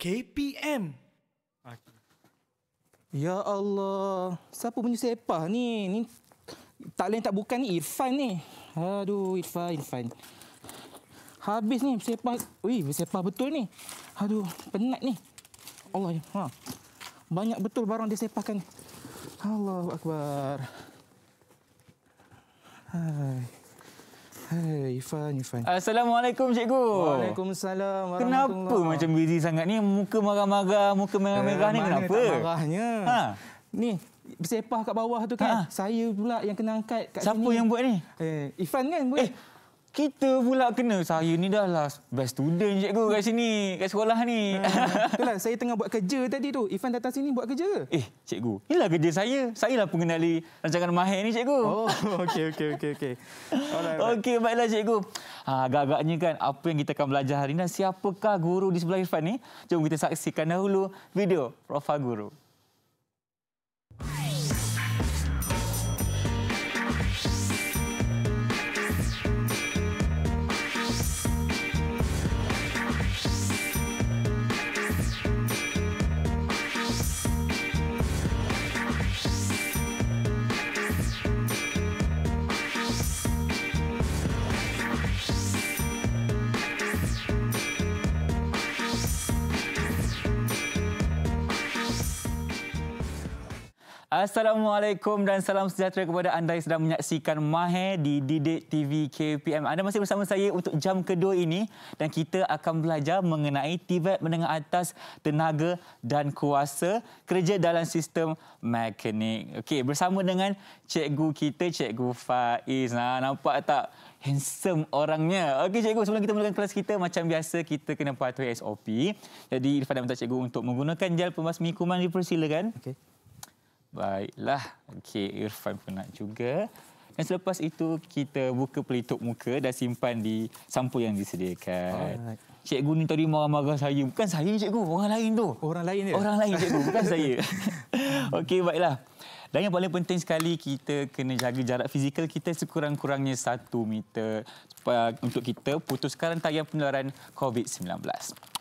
KPM. Ya Allah, siapa punya sepah ni? Ni tak lain tak bukan ni Irfan ni. Aduh, Irfan, Irfan. Habis ni sepah. Ui, sepah betul ni. Aduh, penat ni. Allah ya. Ha. Banyak betul barang dia sepahkan. Allahu akbar. Hai. Hai, Ifan, Ifan. Assalamualaikum, cikgu. Waalaikumsalam. Kenapa macam busy sangat ni? Muka marah-marah, muka merah-merah ni kenapa? Mana marahnya? Ha. Ni, bersepah kat bawah tu kan? Ha. Saya pula yang kena angkat kat Siapa sini. Siapa yang buat ni? Eh, Ifan kan buat? Eh, kita pula kena saya ni dah lah best student cikgu kat sini kat sekolah ni. Hmm. Itulah saya tengah buat kerja tadi tu. Ifan datang sini buat kerja ke? Eh cikgu, inilah kerja saya. Saya lah pengenali rancangan mahir ni cikgu. Oh okey okey okey okey. Alright. Okey baiklah cikgu. Ha agak-agaknya kan apa yang kita akan belajar hari ni siapakah guru di sebelah Ifan ni? Jom kita saksikan dahulu video profil guru. Assalamualaikum dan salam sejahtera kepada anda yang sedang menyaksikan Mahe di Didik TV KPM. Anda masih bersama saya untuk jam kedua ini dan kita akan belajar mengenai TVET menengah atas tenaga dan kuasa kerja dalam sistem mekanik. Okey, bersama dengan cikgu kita, cikgu Faiz. Nah, nampak tak handsome orangnya. Okey cikgu, sebelum kita mulakan kelas kita macam biasa kita kena patuhi SOP. Jadi Irfan dan minta cikgu untuk menggunakan gel pembasmi mikuman dipersilakan. Okey. Baiklah. Okey, Irfan penat juga. Dan selepas itu, kita buka pelitup muka dan simpan di sampul yang disediakan. Alright. Cikgu ni tadi marah-marah saya. Bukan saya cikgu, orang lain tu. Orang lain dia? Orang lain cikgu, bukan saya. Okey, baiklah. Dan yang paling penting sekali, kita kena jaga jarak fizikal kita sekurang-kurangnya satu meter uh, untuk kita putuskan rantai penularan COVID-19.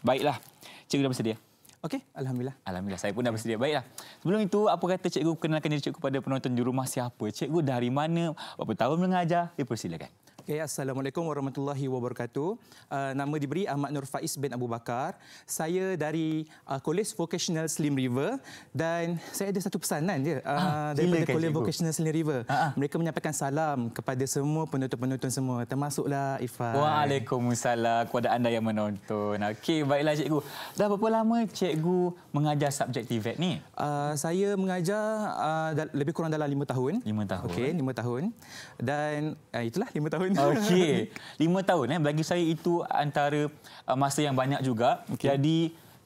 Baiklah, cikgu dah bersedia. Okey, alhamdulillah. Alhamdulillah. Saya pun dah bersedia baiklah. Sebelum itu, apa kata cikgu perkenalkan diri cikgu kepada penonton di rumah siapa? Cikgu dari mana? Berapa tahun mengajar? Dipersilakan. Ya, eh, Okay, Assalamualaikum warahmatullahi wabarakatuh. Uh, nama diberi Ahmad Nur Faiz bin Abu Bakar. Saya dari uh, College Vocational Slim River dan saya ada satu pesanan dia uh, ah, daripada gila, College Vocational Slim River. Ah, ah. Mereka menyampaikan salam kepada semua penonton-penonton semua termasuklah Ifan. Waalaikumsalam kepada anda yang menonton. Okey, baiklah cikgu. Dah berapa lama cikgu mengajar subjek TVET ni? Uh, saya mengajar uh, lebih kurang dalam 5 tahun. 5 tahun. Okey, 5 tahun. Dan uh, itulah 5 tahun. Okey. Lima tahun. Eh. Bagi saya itu antara uh, masa yang banyak juga. Okay. Jadi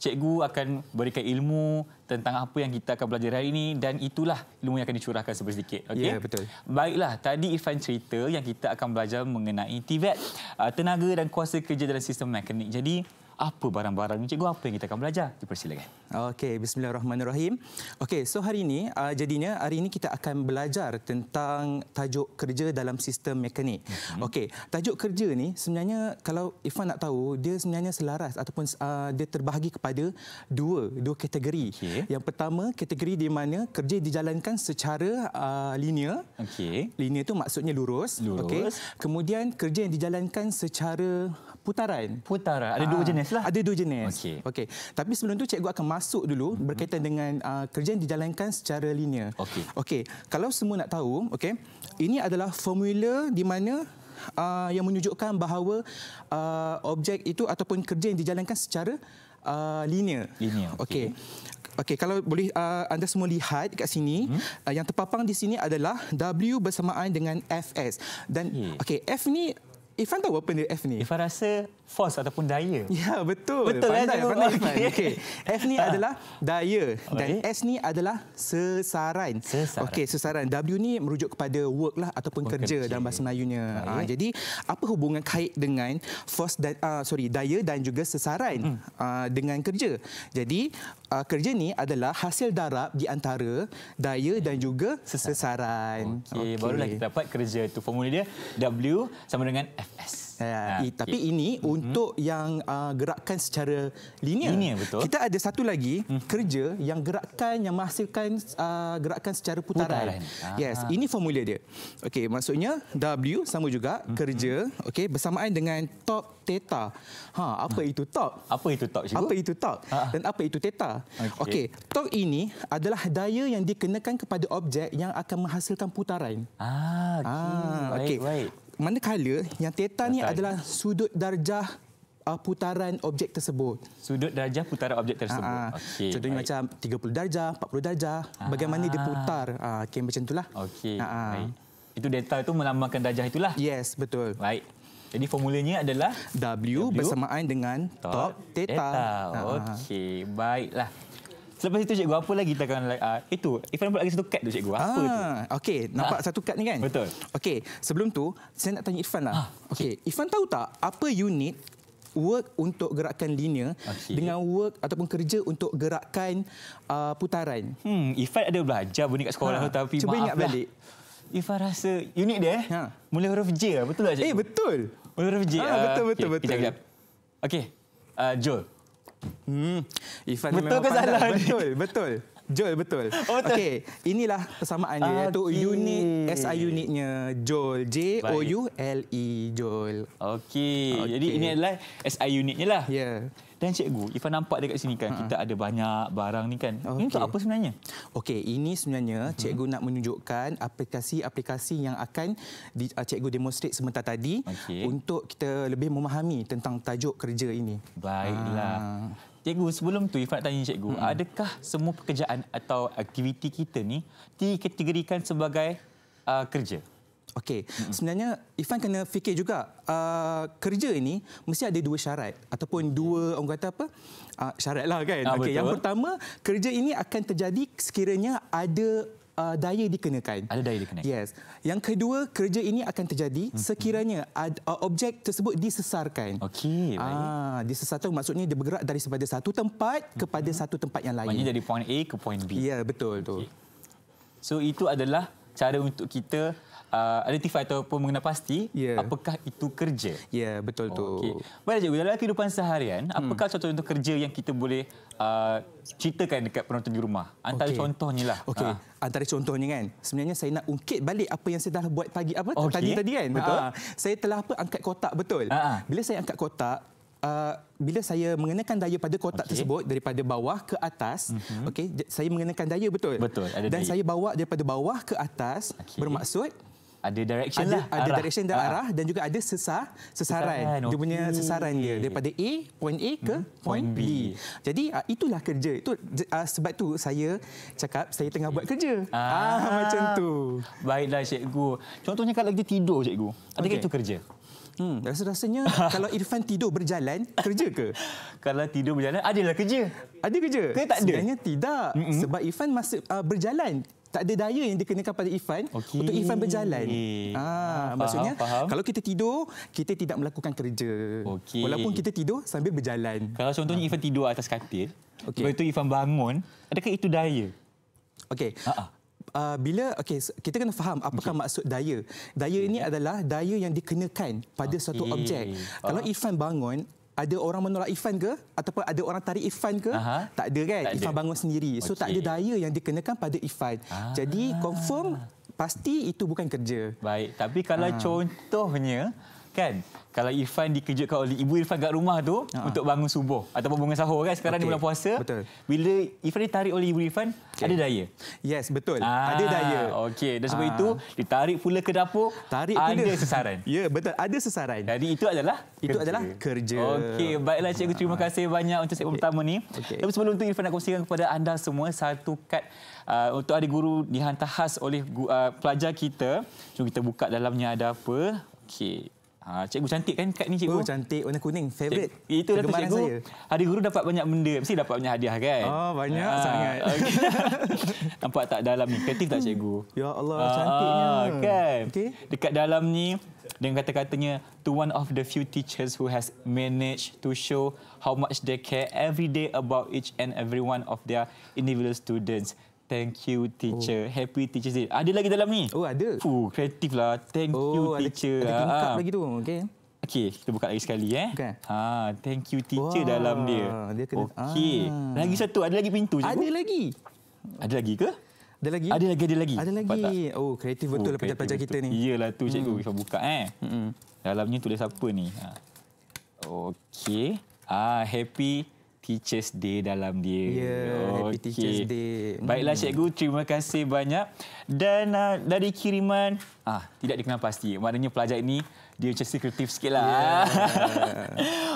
cikgu akan berikan ilmu tentang apa yang kita akan belajar hari ini dan itulah ilmu yang akan dicurahkan sedikit. Okey. Yeah, betul. Baiklah, tadi Irfan cerita yang kita akan belajar mengenai TVET, uh, tenaga dan kuasa kerja dalam sistem mekanik. Jadi apa barang-barang ni cikgu apa yang kita akan belajar dipersilakan okey bismillahirrahmanirrahim okey so hari ini uh, jadinya hari ini kita akan belajar tentang tajuk kerja dalam sistem mekanik mm-hmm. okey tajuk kerja ni sebenarnya kalau Ifan nak tahu dia sebenarnya selaras ataupun uh, dia terbahagi kepada dua dua kategori okay. yang pertama kategori di mana kerja dijalankan secara uh, linear okey linear tu maksudnya lurus, lurus. okey kemudian kerja yang dijalankan secara putaran. Putaran. Ada ha. dua jenis lah. Ada dua jenis. Okey. okey. Tapi sebelum tu cikgu akan masuk dulu hmm berkaitan dengan uh, kerja yang dijalankan secara linear. Okey. Okey. Kalau semua nak tahu, okey. Ini adalah formula di mana uh, yang menunjukkan bahawa uh, objek itu ataupun kerja yang dijalankan secara uh, linear. Linear. Okey. Okay. Okey, kalau boleh uh, anda semua lihat kat sini, hmm? uh, yang terpapang di sini adalah W bersamaan dengan FS. Dan okey, okay, F ni Ifan tahu apa dia F ni? Ifan rasa force ataupun daya. Ya, betul. Betul eh, pandai, lah. okay. F ni ha. adalah daya. Dan S ni adalah sesaran. Sesaran. Okey, sesaran. W ni merujuk kepada work lah ataupun kerja, kerja, dalam bahasa Melayunya. Ha, jadi, apa hubungan kait dengan force dan, uh, sorry, daya dan juga sesaran hmm. uh, dengan kerja? Jadi, uh, kerja ni adalah hasil darab di antara daya dan juga sesaran. sesaran. Okey, okay. barulah kita dapat kerja itu. Formula dia W sama dengan FS. Ya, okay. Tapi ini mm-hmm. untuk yang uh, gerakan secara linear. linear betul. Kita ada satu lagi hmm kerja yang gerakkan yang menghasilkan uh, gerakan secara putaran. putaran. Yes, Aha. ini formula dia. Okey, maksudnya W sama juga hmm kerja okey bersamaan dengan top theta. Ha, apa ha. itu top? Apa itu top cikgu? Apa itu top? Ha. Dan apa itu theta? Okey, okay. top ini adalah daya yang dikenakan kepada objek yang akan menghasilkan putaran. Ah, okey. Ah, okay manakala yang theta ni adalah sudut darjah uh, putaran objek tersebut. Sudut darjah putaran objek ah, ah. tersebut. Aa, okay, contohnya baik. macam 30 darjah, 40 darjah, Aa. bagaimana dia ah. putar. Aa, okay, macam itulah. Okay, Aa. baik. Itu delta itu melambangkan darjah itulah. Yes, betul. Baik. Jadi formulanya adalah W, w bersamaan dengan top theta. theta. Okey, baiklah. Selepas itu cikgu apa lagi kita akan uh, itu Ifan buat lagi satu kad tu cikgu. Apa ah, tu? Okey, nampak ha? satu kad ni kan? Betul. Okey, sebelum tu saya nak tanya Ifan lah. Ah, Okey, okay. Ifan tahu tak apa unit work untuk gerakan linear okay. dengan work ataupun kerja untuk gerakan uh, putaran. Hmm, Ifan ada belajar bunyi kat sekolah ha, tapi cuba maaf ingat lah. balik. Lah. Ifan rasa unit dia ha. mula huruf J lah, betul tak lah, cikgu? Eh, betul. Mula huruf J. Ha, betul, uh, betul, okay, betul. Okey, uh, Joel. Hmm. Ifan betul ke pandai. salah? Betul, betul. Joel betul. Oh, betul. Okey, inilah persamaannya okay. Ah, iaitu unit S I unitnya Joel. J O U L E Joel. Okey. Okay. Jadi ini adalah S I unitnya lah. Ya. Yeah. Dan cikgu, Ifan nampak dekat sini kan, ha. kita ada banyak barang ni kan. Okay. Ini untuk apa sebenarnya? Okey, ini sebenarnya uh mhm. -huh. cikgu nak menunjukkan aplikasi-aplikasi yang akan di, uh, cikgu demonstrate sementara tadi okay. untuk kita lebih memahami tentang tajuk kerja ini. Baiklah. Uh. Cikgu, sebelum tu Ifan tanya cikgu, uh hmm. -huh. adakah semua pekerjaan atau aktiviti kita ni dikategorikan sebagai uh, kerja? Okey, hmm. sebenarnya Ifan kena fikir juga uh, kerja ini mesti ada dua syarat ataupun dua orang kata apa uh, syarat lah kan. Ah, Okey, yang pertama kerja ini akan terjadi sekiranya ada uh, daya dikenakan. Ada daya dikenakan. Yes. Yang kedua kerja ini akan terjadi sekiranya uh, objek tersebut disesarkan. Okey. Ah, disesarkan maksudnya dia bergerak dari sebagai satu tempat kepada hmm. satu tempat yang lain. Maksudnya dari point A ke point B. Ya yeah, betul tu. Okay. So itu adalah cara untuk kita uh, identify ataupun mengenal pasti yeah. apakah itu kerja. Ya, yeah, betul oh, tu. Okey. Baiklah cikgu, dalam kehidupan seharian, hmm. apakah contoh-contoh kerja yang kita boleh uh, ceritakan dekat penonton di rumah? Antara okay. contohnya lah. Okey. Ha. Antara contohnya kan, sebenarnya saya nak ungkit balik apa yang saya dah buat pagi apa okay. tadi tadi kan. Betul. Ha. Saya telah apa angkat kotak betul. Ha. Bila saya angkat kotak, uh, bila saya mengenakan daya pada kotak okay. tersebut daripada bawah ke atas mm-hmm. okey saya mengenakan daya betul, betul dan daya. saya bawa daripada bawah ke atas okay. bermaksud ada direction ada, lah. Ada arah. direction dan arah. Ah. arah dan juga ada sesar, sesaran. sesaran. Dia punya sesaran dia. Daripada A, point A ke hmm. point B. Jadi uh, itulah kerja. Itu uh, Sebab tu saya cakap saya tengah buat kerja. Ah. Ah, macam tu. Baiklah cikgu. Contohnya kalau dia tidur cikgu. Adakah okay. itu kerja? Hmm, rasa-rasanya kalau Irfan tidur berjalan, kerja ke? kalau tidur berjalan, adalah kerja. Ada kerja? Ke tak ada? Sebenarnya tidak. Mm-mm. Sebab Irfan masih uh, berjalan tak ada daya yang dikenakan pada Ifan okay. untuk Ifan berjalan. Okay. Ah, ha, ah, faham, maksudnya faham. kalau kita tidur, kita tidak melakukan kerja. Okay. Walaupun kita tidur sambil berjalan. Kalau contohnya ah. Ifan tidur atas katil, okay. lepas itu Ifan bangun, adakah itu daya? Okey. Uh, bila okey kita kena faham apakah okay. maksud daya. Daya okay. ini adalah daya yang dikenakan pada okay. suatu objek. Faham. Kalau Ifan bangun, ada orang menolak Ifan ke ataupun ada orang tarik Ifan ke Aha. tak ada kan tak ifan ada. bangun sendiri so tak ada daya yang dikenakan pada Ifan ah. jadi confirm pasti itu bukan kerja baik tapi kalau ah. contohnya kan kalau Irfan dikejutkan oleh ibu Irfan kat rumah tu uh untuk bangun subuh ataupun bangun sahur kan sekarang okay. ni bulan puasa betul. bila Irfan ditarik oleh ibu Irfan okay. ada daya yes betul ah, ada daya okey dan sebab ah. itu ditarik pula ke dapur tarik ada pula. sesaran ya yeah, betul ada sesaran jadi itu adalah itu adalah kerja okey baiklah cikgu ah. terima kasih banyak untuk segmen okay. pertama ni okay. tapi sebelum tu Irfan nak kongsikan kepada anda semua satu kad uh, untuk adik guru dihantar khas oleh uh, pelajar kita jom kita buka dalamnya ada apa okey Ha, cikgu cantik kan kad ni cikgu? Oh, cantik warna kuning. Favorite. Itu dah cikgu. Saya. Hari guru dapat banyak benda. Mesti dapat banyak hadiah kan? Oh, banyak ha, sangat. Okay. Nampak tak dalam ni? Kreatif tak cikgu? Ya Allah, ha, cantiknya. Kan? Okay. Dekat dalam ni, dengan kata-katanya, to one of the few teachers who has managed to show how much they care every day about each and every one of their individual students thank you teacher. Oh. Happy teacher's day. Ada lagi dalam ni? Oh, ada. Fuh, kreatif lah. Thank oh, you teacher. Ada, ada tingkap ah. lagi tu, okey. Okey, kita buka lagi sekali eh. Bukan. Ha, thank you teacher Wah, dalam dia. Dia Okey. Ah. Lagi satu, ada lagi pintu je. Ada lagi. Ada lagi ke? Ada lagi. Ada lagi, ada lagi. Ada lagi. Oh, kreatif betul oh, lah pelajar-pelajar kita ni. Iyalah tu cikgu hmm. bisa buka eh. Hmm. Dalamnya tulis apa ni? Ha. Okey. Ah, happy Teachers Day dalam dia. Ya, yeah, okay. Happy Teachers Day. Baiklah hmm. Cikgu, terima kasih banyak. Dan uh, dari kiriman, ah tidak dikenal pasti. Maknanya pelajar ini dia macam sekretif sikitlah. Yeah.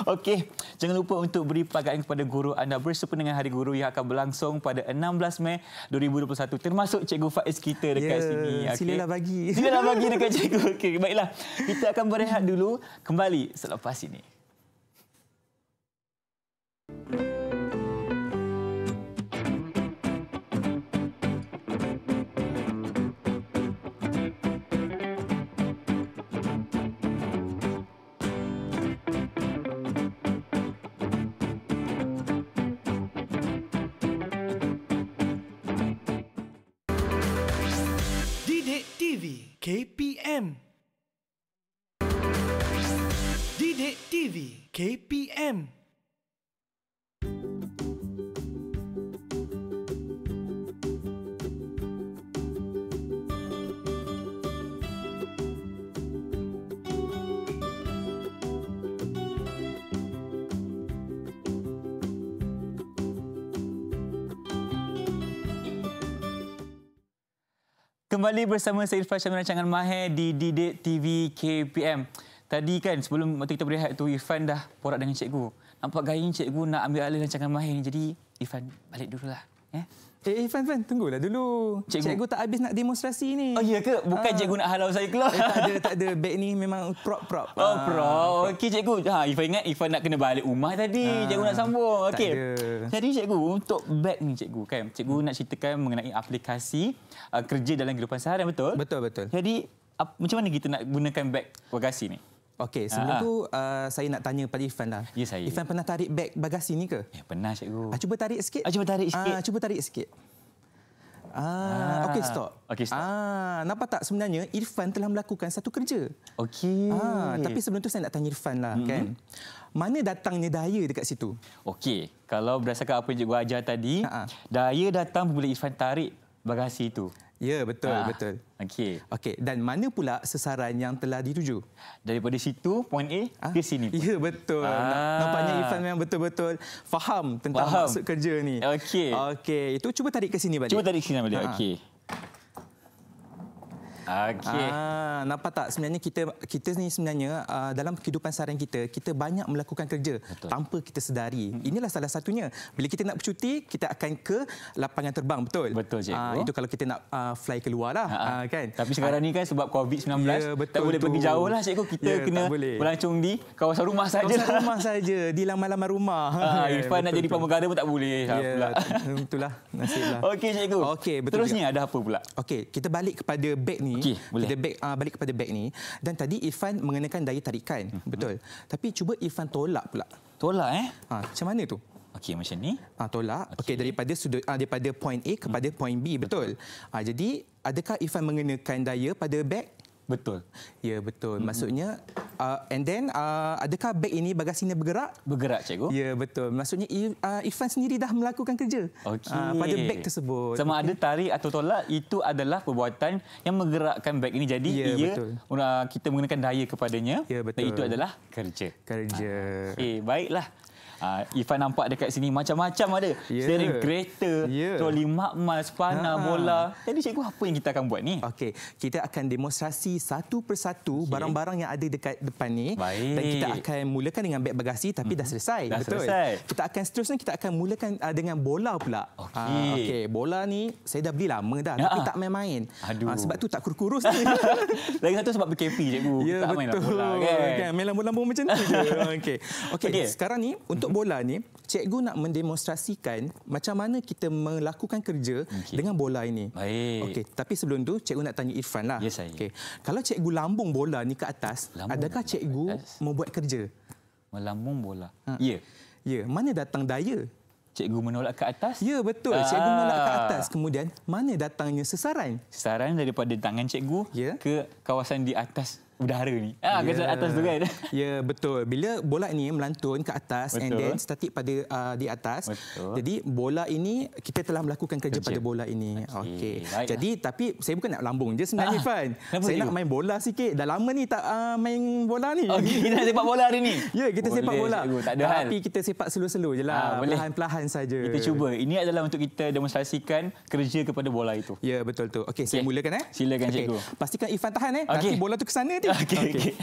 Okey, jangan lupa untuk beri pelagaan kepada guru anda bersempena dengan Hari Guru yang akan berlangsung pada 16 Mei 2021. Termasuk Cikgu Faiz kita dekat yeah. sini. Okay. Silalah bagi. Silalah bagi dekat Cikgu. Okay, baiklah. Kita akan berehat dulu kembali selepas ini. KPM. Didik TV KPM. kembali bersama saya Irfan Syamil Rancangan Mahir di Didik TV KPM. Tadi kan sebelum waktu kita berehat tu Irfan dah porak dengan cikgu. Nampak gayanya cikgu nak ambil alih rancangan Mahir ni. Jadi Irfan balik dululah. Ya? Eh, eh Fan, Fan, tunggulah dulu. Cikgu. cikgu tak habis nak demonstrasi ni. Oh, iya ke? Bukan ha. cikgu nak halau saya keluar. Eh, tak ada, tak ada. Beg ni memang prop-prop. Oh, ha. prop. Okey, cikgu. Ha, Ifan ingat Ifan nak kena balik rumah tadi. Ha. Cikgu nak sambung. Okey. Jadi, cikgu, untuk beg ni, cikgu, kan? Cikgu hmm. nak ceritakan mengenai aplikasi uh, kerja dalam kehidupan seharian, betul? Betul, betul. Jadi, macam mana kita nak gunakan beg bagasi ni? Okey, sebelum Aa. Ah. tu uh, saya nak tanya pada Ifan lah. Ya, saya. Ifan pernah tarik beg bagasi ni ke? Ya, pernah, cikgu. Ah, cuba tarik sikit. Ah, cuba tarik sikit. Ah, cuba tarik sikit. Ah, ah. okey stop. Okey stop. Ah, nampak tak sebenarnya Irfan telah melakukan satu kerja. Okey. Ah, tapi sebelum tu saya nak tanya Irfan lah, mm-hmm. kan. Mana datangnya daya dekat situ? Okey. Kalau berdasarkan apa yang cikgu ajar tadi, ha daya datang bila Irfan tarik bagasi itu. Ya, betul, ha. betul. Okey. Okey, dan mana pula sesaran yang telah dituju? Daripada situ, poin A, ha? ke sini. Ya, betul. Ha. Nampaknya Ifan memang betul-betul faham tentang faham. maksud kerja ni. Okey. Okey, itu cuba tarik ke sini balik. Cuba tarik ke sini balik. Ha. Okey. Okey. Ah, nampak tak sebenarnya kita kita ni sebenarnya ah, dalam kehidupan seharian kita kita banyak melakukan kerja betul. tanpa kita sedari. Inilah salah satunya. Bila kita nak bercuti, kita akan ke lapangan terbang, betul? Betul cik. Ah, itu kalau kita nak ah, fly keluar lah, ah, ah, ah, kan? Tapi sekarang ah. ni kan sebab COVID-19, ya, betul tak boleh tu. pergi jauh lah cikgu. Kita ya, kena melancung di kawasan rumah saja. Kawasan rumah saja, di lama-lama rumah. Ah, ya, Irfan nak jadi pemegara pun tak boleh. Ya, pula. betul lah. Nasib lah. Okey cikgu. Okay, betul Terusnya juga. ada apa pula? Okey, kita balik kepada beg ni. Okay, boleh. back, uh, balik kepada beg ni. Dan tadi Irfan mengenakan daya tarikan. Hmm. Betul. Tapi cuba Irfan tolak pula. Tolak eh? Ha, macam mana tu? Okey macam ni. Ha, tolak. Okey okay, daripada sudut ha, daripada point A kepada hmm. point B betul. Ha, jadi adakah Irfan mengenakan daya pada beg? Betul. Ya, betul. Mm-hmm. Maksudnya uh, and then uh, adakah beg ini bagasi ini bergerak? Bergerak, cikgu. Ya, betul. Maksudnya uh, Ifan sendiri dah melakukan kerja okay. uh, pada beg tersebut. Sama okay. ada tarik atau tolak itu adalah perbuatan yang menggerakkan beg ini jadi ya, ia betul. Uh, kita menggunakan daya kepadanya. Ya, betul. Dan itu adalah kerja. Kerja. Okay, baiklah. Uh, Ifan nampak dekat sini macam-macam ada. Yeah. Steering kereta, yeah. troli makmal, spana, ha. Ah. bola. Jadi cikgu apa yang kita akan buat ni? Okey, kita akan demonstrasi satu persatu barang-barang okay. yang ada dekat depan ni. Baik. Dan kita akan mulakan dengan beg bagasi tapi mm -hmm. dah mhm. selesai. Dah betul. selesai. Kita akan seterusnya kita akan mulakan uh, dengan bola pula. Okey. Uh, Okey, bola ni saya dah beli lama dah ya. tapi tak main-main. Uh, sebab tu tak kurus-kurus ni. Lagi satu sebab BKP cikgu. Yeah, tak lah betul. main bola kan. Kan, main lambung-lambung macam tu je. Okey. Okey, okay. sekarang ni untuk untuk bola ni cikgu nak mendemonstrasikan macam mana kita melakukan kerja okay. dengan bola ini. Okey, tapi sebelum tu cikgu nak tanya Irfan lah. Yes, Okey. Kalau cikgu lambung bola ni ke atas, lambung adakah cikgu atas. membuat kerja? Melambung bola. Ha. Ya. Yeah. Ya, yeah. mana datang daya? Cikgu menolak ke atas? Ya, betul. Aa. Cikgu menolak ke ah. atas. Kemudian, mana datangnya sesaran? Sesaran daripada tangan cikgu yeah. ke kawasan di atas udara ni. Ah, yeah. kat atas tu kan. Ya, yeah, betul. Bila bola ini melantun ke atas betul. and then statik pada uh, di atas. Betul. Jadi bola ini kita telah melakukan kerja, kerja. pada bola ini. Okey. Okay. Jadi tapi saya bukan nak lambung je sebenarnya ah, Fan. Saya nak main bola sikit. Dah lama ni tak uh, main bola ni. Okey, kita sepak bola hari ni. Ya, yeah, kita boleh, sepak bola. Cikgu, tak ada hal. Tapi kita sepak slow-slow jelah. Pelahan pelahan perlahan saja. Kita cuba. Ini adalah untuk kita demonstrasikan kerja kepada bola itu. Ya, yeah, betul tu. Okey, okay. saya mulakan eh. Silakan okay. cikgu. Pastikan Ifan tahan eh. Okay. Nanti bola tu ke sana. okey. Okey. Okay.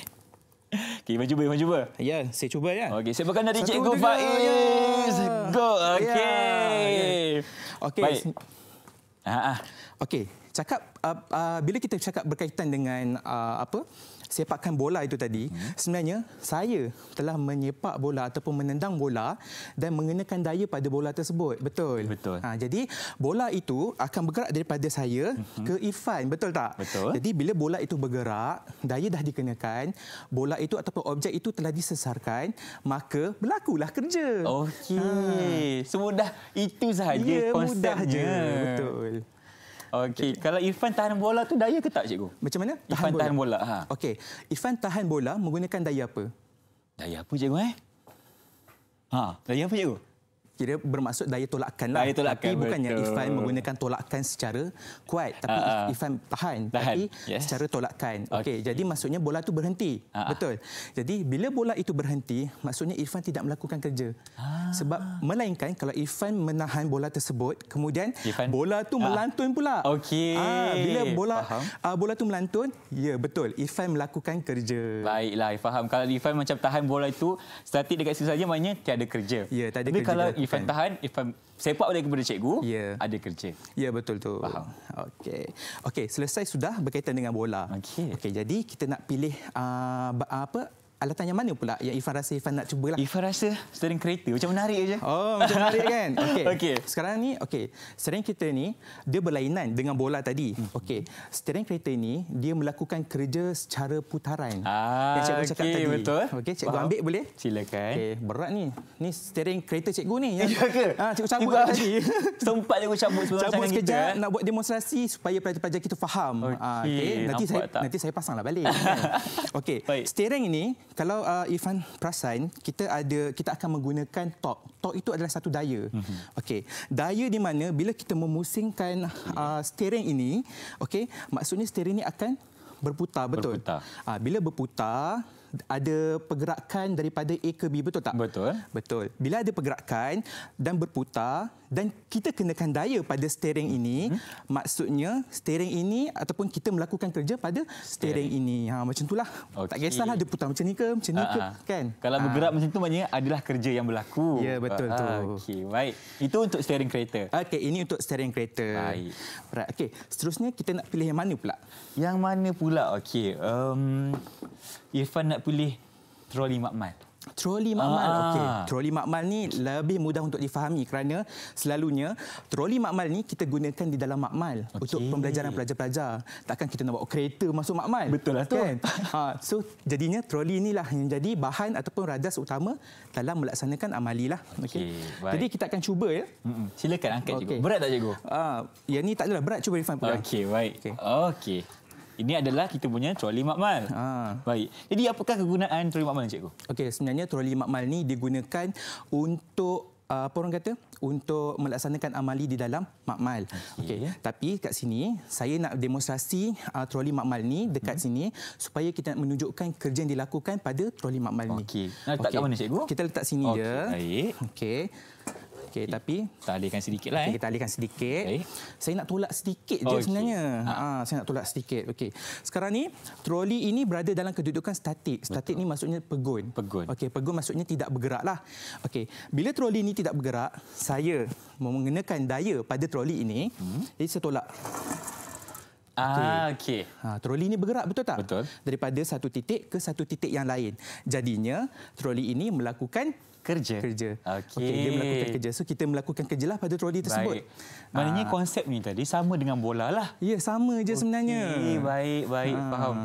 Okey, mari cuba, mari cuba. Ya, yeah, saya cuba ya. ya. Okey, saya bukan dari Cikgu Faiz. Go. Okey. Okey. Baik. ah. Okey cakap uh, uh, bila kita cakap berkaitan dengan uh, apa sepakkan bola itu tadi hmm. sebenarnya saya telah menyepak bola ataupun menendang bola dan mengenakan daya pada bola tersebut betul betul ha, jadi bola itu akan bergerak daripada saya hmm. ke Ifan betul tak betul jadi bila bola itu bergerak daya dah dikenakan bola itu ataupun objek itu telah disesarkan maka berlakulah kerja okey ha. semudah itu sahaja ya, konsepnya betul Okey, okay. kalau Irfan tahan bola tu daya ke tak cikgu? Macam mana? Tahan Irfan bola. tahan bola. Ha. Okey. Irfan tahan bola menggunakan daya apa? Daya apa cikgu eh? Ha, daya apa cikgu? kira bermaksud daya tolakkan, lah. Daya tolakan, tapi bukannya betul. Ifan menggunakan tolakkan secara kuat. Tapi uh, uh, Ifan tahan. tahan. Tapi yes. secara tolakkan. Okay. Okay. Jadi maksudnya bola tu berhenti. Uh, betul. Jadi bila bola itu berhenti, maksudnya Ifan tidak melakukan kerja. Uh, Sebab melainkan kalau Ifan menahan bola tersebut, kemudian Irfan, bola tu melantun uh, pula. Okay. Uh, bila bola Uh, bola tu melantun, ya betul. Ifan melakukan kerja. Baiklah, faham. Kalau Ifan macam tahan bola itu, statik dekat situ saja, maknanya tiada kerja. Ya, tiada kerja. Kalau Irfan tahan Irfan sepak balik kepada cikgu Yeah, ada kerja. Ya betul tu. Faham. Okey. Okey, selesai sudah berkaitan dengan bola. Okey. Okey, jadi kita nak pilih uh, apa alatan tanya mana pula yang Ifan rasa Ifan nak cubalah? Ifan rasa steering kereta. Macam menarik je. Oh, macam menarik kan? Okey. Okay. Sekarang ni, okey. Steering kereta ni, dia berlainan dengan bola tadi. Hmm. Okey. Steering kereta ni, dia melakukan kerja secara putaran. Ah, cikgu okay, cakap tadi. Betul. Okey, cikgu wow. ambil boleh? Silakan. Okey, berat ni. Ni steering kereta cikgu ni. Yang... Ya ke? Ha, cikgu cabut Ibu tadi. Sempat cikgu cabut sebelum cabut sekejap kita. nak buat demonstrasi supaya pelajar-pelajar kita faham. Okey, ah, okay. nanti, saya, nanti saya pasanglah balik. Okey, steering ini kalau uh, Irfan perasan kita ada kita akan menggunakan tok tok itu adalah satu daya mm-hmm. okey daya di mana bila kita memusingkan uh, steering ini okey maksudnya steering ini akan berputar betul berputar. Uh, bila berputar ada pergerakan daripada A ke B betul tak? Betul. Betul. Bila ada pergerakan dan berputar dan kita kenakan daya pada steering ini, hmm. maksudnya steering ini ataupun kita melakukan kerja pada steering, steering ini. Ha macam itulah. Okay. Tak kisahlah dia putar macam ni ke, macam ni ke kan. Kalau bergerak ha macam tu maknanya adalah kerja yang berlaku. Ya betul Ha-ha. tu. Okey, baik. Itu untuk steering kereta. Okey, ini untuk steering kereta. Baik. Okey, seterusnya kita nak pilih yang mana pula? Yang mana pula? Okey. Um Irfan nak pilih troli makmal. Troli makmal. Ah. Okey. Troli makmal ni lebih mudah untuk difahami kerana selalunya troli makmal ni kita gunakan di dalam makmal okay. untuk pembelajaran pelajar-pelajar. Takkan kita nak bawa kereta masuk makmal. Betul lah kan? ha, so jadinya troli inilah yang jadi bahan ataupun radas utama dalam melaksanakan amalilah. Okey. Okay. Jadi kita akan cuba ya. Mm-mm. Silakan angkat okay. cikgu. Berat tak cikgu? Ah, yang ni taklah berat cuba difahami. Okey, baik. Okey. Okay. Ini adalah kita punya troli makmal. Ha. Baik. Jadi apakah kegunaan troli makmal Cikgu? Okey, sebenarnya troli makmal ni digunakan untuk apa orang kata untuk melaksanakan amali di dalam makmal. Okey. Okay. Tapi kat sini saya nak demonstrasi uh, troli makmal ni dekat hmm. sini supaya kita nak menunjukkan kerja yang dilakukan pada troli makmal okay. ni. Okey. Nak letak okay. kat mana cikgu? Kita letak sini okay. je. Okey. Okey, tapi kita alihkan sedikit lah. Okay, eh. kita alihkan sedikit. Okay. Saya nak tolak sedikit je oh, okay. sebenarnya. Ha. ha, saya nak tolak sedikit. Okey. Sekarang ni troli ini berada dalam kedudukan statik. Statik ni maksudnya pegun. Pegun. Okey, pegun maksudnya tidak bergeraklah. Okey. Bila troli ini tidak bergerak, saya mengenakan daya pada troli ini. Hmm. Jadi saya tolak. Okay. Ah, okey. Ha, troli ini bergerak betul tak? Betul. Daripada satu titik ke satu titik yang lain. Jadinya troli ini melakukan kerja. Kerja. Okey. Okay, dia melakukan kerja. So kita melakukan kerjalah pada troli tersebut. Baik. Maknanya ha. konsep ni tadi sama dengan bola lah. Ya, sama je okay. sebenarnya. Okey, baik, baik. Ha. Faham.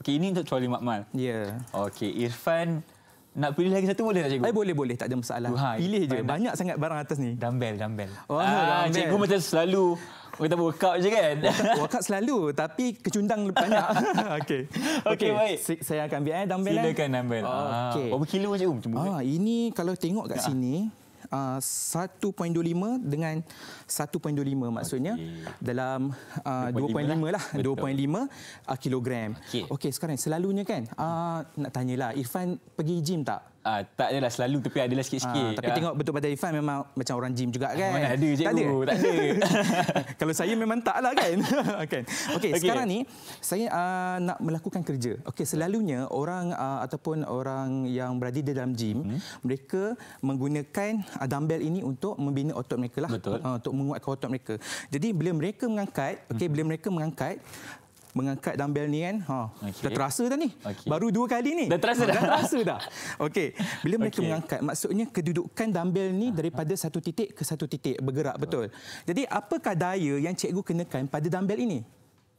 Okey, ini untuk troli makmal. Ya. Yeah. Okey, Irfan nak pilih lagi satu boleh tak cikgu? Ay, eh, boleh boleh tak ada masalah. pilih je. Banyak sangat barang atas ni. Dumbbell, dumbbell. Oh, ah, dumbbell. cikgu macam selalu kita buka je kan. workout selalu tapi kecundang banyak. Okey. Okey okay, baik. Saya akan ambil eh dumbbell. Eh? Silakan eh. dumbbell. Ah, Okey. Berapa kilo je um cuba. Ah ini kalau tengok kat ya. sini uh, ah, 1.25 dengan 1.25 maksudnya okay. dalam uh, ah, 2.5 lah 2.5 uh, lah. kilogram. Okey okay, sekarang selalunya kan uh, nak tanyalah Irfan pergi gym tak? Ah, tak adalah selalu tapi adalah sikit-sikit. Ah, tapi ah. tengok bentuk badan Ifan memang macam orang gym juga kan. Mana ada cikgu, tak ada. Tak ada. Kalau saya memang tak lah kan. okay. Okay, okay. sekarang ni saya uh, nak melakukan kerja. Okay, selalunya orang uh, ataupun orang yang berada di dalam gym, hmm. mereka menggunakan uh, dumbbell ini untuk membina otot mereka lah. Uh, untuk menguatkan otot mereka. Jadi bila mereka mengangkat, okay, hmm. bila mereka mengangkat, mengangkat dumbbell ni kan ha okay. dah terasa dah ni okay. baru dua kali ni dah terasa dah, ha, dah terasa dah okey bila mereka okay. mengangkat maksudnya kedudukan dumbbell ni daripada satu titik ke satu titik bergerak betul, betul. jadi apakah daya yang cikgu kenakan pada dumbbell ini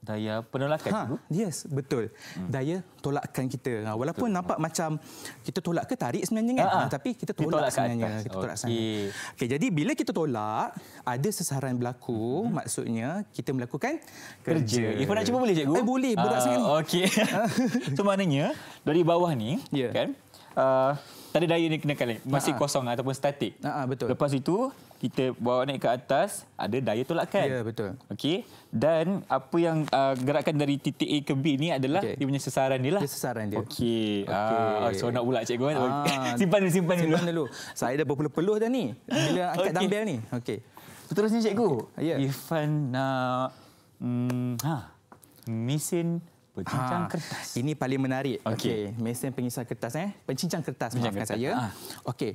daya penolakan ha, dulu. Yes, betul. Hmm. Daya tolakkan kita. Ha, walaupun betul. nampak macam kita tolak ke tarik sebenarnya kan? Ha, ha. ha tapi kita tolak, tolak sebenarnya. Atas. Kita tolak okay. okay, jadi bila kita tolak, ada sesaran berlaku. Hmm. Maksudnya, kita melakukan kerja. kerja. Ifa nak cuba boleh, cikgu? Eh, boleh, berat uh, sangat. Okey. so, maknanya dari bawah ni, yeah. kan? Uh, tak ada daya ni kena kali. Masih ha, kosong ha. ataupun statik. Ha, ha, betul. Lepas itu, kita bawa naik ke atas ada daya tolakan. Ya betul. Okey. Dan apa yang uh, gerakan dari titik A ke B ni adalah okay. dia punya sesaran dia lah. Dia sesaran dia. Okey. Okay. Ah, so nak ulang cikgu kan. Ah. simpan dulu simpan, simpan dulu. Saya dah berpeluh-peluh dah ni. Bila angkat okay. dumbbell ni. Okey. Seterusnya cikgu. Okay. Ya. Yeah. Ifan nak mm, ha mesin Pencincang ha, kertas. Ini paling menarik. Okey, okay. mesin pengisar kertas eh. Pencincang kertas pencincang maafkan saya. Ha. Okey,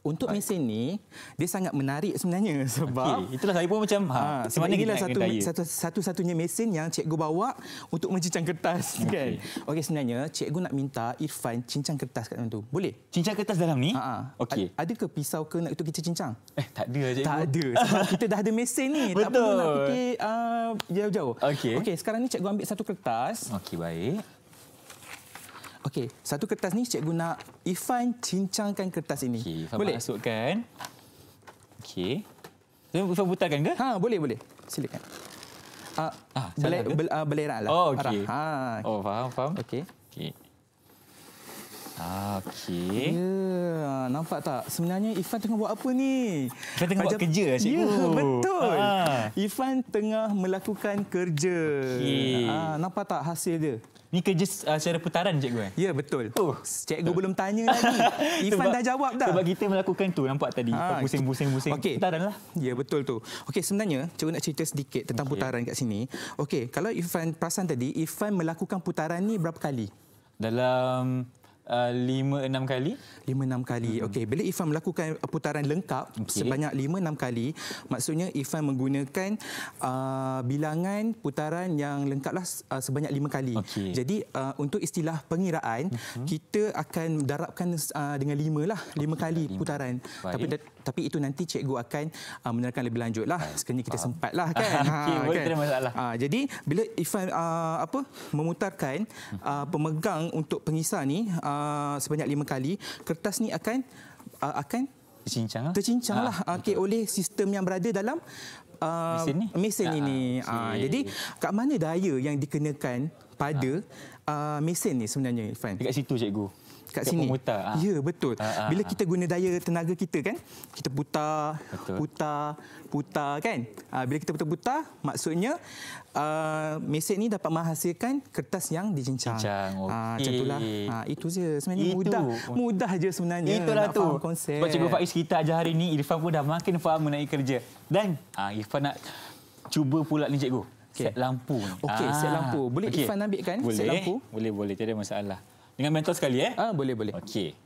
untuk ha. mesin ni, dia sangat menarik sebenarnya sebab okay. itulah saya pun macam ha, ha sebab inilah satu, satu satu satunya mesin yang cikgu bawa untuk mencincang kertas okay. kan. Okey sebenarnya cikgu nak minta Irfan cincang kertas kat dalam tu. Boleh? Cincang kertas dalam ni? Ha. ha. Okey. Ada ke pisau ke nak itu kita cincang? Eh tak ada cikgu. Tak ada. Sebab kita dah ada mesin ni. Betul. Tak perlu nak fikir uh, jauh-jauh. Okey. Okey sekarang ni cikgu ambil satu kertas. Okey baik. Okey, satu kertas ni cikgu nak Ifan cincangkan kertas ini. Okay, Ifan boleh masukkan. Okey. Saya Ifan butalkan ke? Ha, boleh, boleh. Silakan. Uh, ah, bela- bel uh, lah. Oh, okey. Ha. Okay. Oh, faham, faham. Okey. Okey. Ah, okey. Yeah, nampak tak? Sebenarnya Ifan tengah buat apa ni? Ifan tengah Pajar... buat kerja, cikgu. Ya, yeah, betul. Ah. Ifan tengah melakukan kerja. Okey. Ah, nampak tak hasil dia? Ni kerja uh, secara putaran cikgu kan? Ya betul. Oh. Cikgu belum tanya lagi. Ifan sebab, dah jawab dah. Sebab kita melakukan tu nampak tadi. Ah, Pusing-pusing-pusing. Okey, Putaran lah. Ya betul tu. Okey sebenarnya cikgu nak cerita sedikit tentang okay. putaran kat sini. Okey kalau Ifan perasan tadi, Ifan melakukan putaran ni berapa kali? Dalam 5-6 uh, kali 5-6 kali hmm. Okey Bila Ifan melakukan Putaran lengkap okay. Sebanyak 5-6 kali Maksudnya Ifan menggunakan uh, Bilangan Putaran yang lengkaplah uh, Sebanyak 5 kali okay. Jadi uh, Untuk istilah pengiraan uh Kita akan Darabkan uh, Dengan 5 lah 5 okay, kali putaran Baik. Tapi tapi itu nanti cikgu akan uh, menerangkan lebih lanjut lah. Ah, Sekiranya kita sempat lah kan. Ah, okey, ah, boleh kan? Uh, jadi bila Ifan uh, apa, memutarkan uh, pemegang untuk pengisar ni uh, sebanyak lima kali, kertas ni akan uh, akan tercincang lah. Tercincang lah ha, okay, oleh sistem yang berada dalam uh, mesin ni. Mesin ha, ini. Ha, ha, jadi kat mana daya yang dikenakan pada ha. uh, mesin ni sebenarnya Ifan? Dekat situ cikgu kat sini. Pemuta, ha. Ah. Ya, betul. Ha, ha, Bila ha. kita guna daya tenaga kita kan, kita putar, betul. putar, putar kan. Ha, Bila kita putar-putar, maksudnya uh, mesin ni dapat menghasilkan kertas yang dicincang. Cincang, okay. ha, macam itulah. Ha, itu je sebenarnya. Itu. Mudah. Mudah je sebenarnya. Itulah nak tu. faham konsep. Sebab Cikgu Faiz kita ajar hari ini, Irfan pun dah makin faham mengenai kerja. Dan ha, Irfan nak cuba pula ni Cikgu. Okay. Set lampu. Okey, set lampu. Boleh okay. Irfan ambilkan boleh. set lampu? Boleh, boleh. Tiada masalah dengan mentor sekali eh? Ah, boleh boleh. Okey.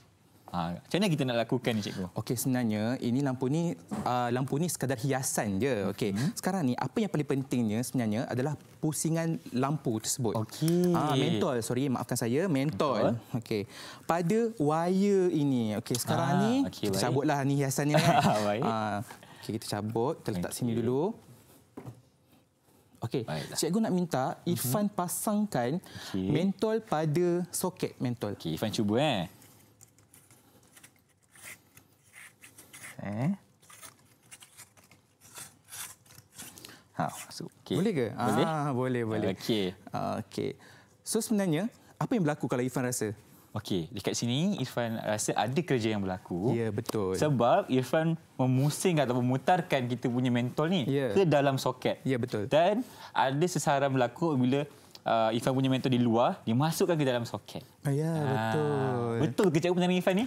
Ha, macam mana kita nak lakukan ni cikgu? Okey sebenarnya ini lampu ni uh, lampu ni sekadar hiasan je. Okey. Hmm. Sekarang ni apa yang paling pentingnya sebenarnya adalah pusingan lampu tersebut. Okey. Ah uh, mentol sorry maafkan saya mentol. Okey. Pada wire ini. Okey sekarang ah, ni okay, kita cabutlah ni hiasannya. Kan? Ah kan? uh, kita cabut kita letak okay. sini dulu. Okey. Cikgu nak minta Irfan mm -hmm. pasangkan okay. mentol pada soket mentol. Okey, Irfan cuba eh. Eh. Ha, masuk. Okay. Boleh ke? Boleh? Ah, boleh, boleh. Okey. Ah, okay. So sebenarnya apa yang berlaku kalau Irfan rasa Okey, dekat sini Irfan rasa ada kerja yang berlaku. Ya, yeah, betul. Sebab Irfan memusing atau memutarkan kita punya mentol ni yeah. ke dalam soket. Ya, yeah, betul. Dan ada sesaran berlaku bila uh, Irfan punya mentor di luar, dimasukkan ke dalam soket. Oh, ya, yeah, ah, betul. Betul kerja pun dengan Irfan ni?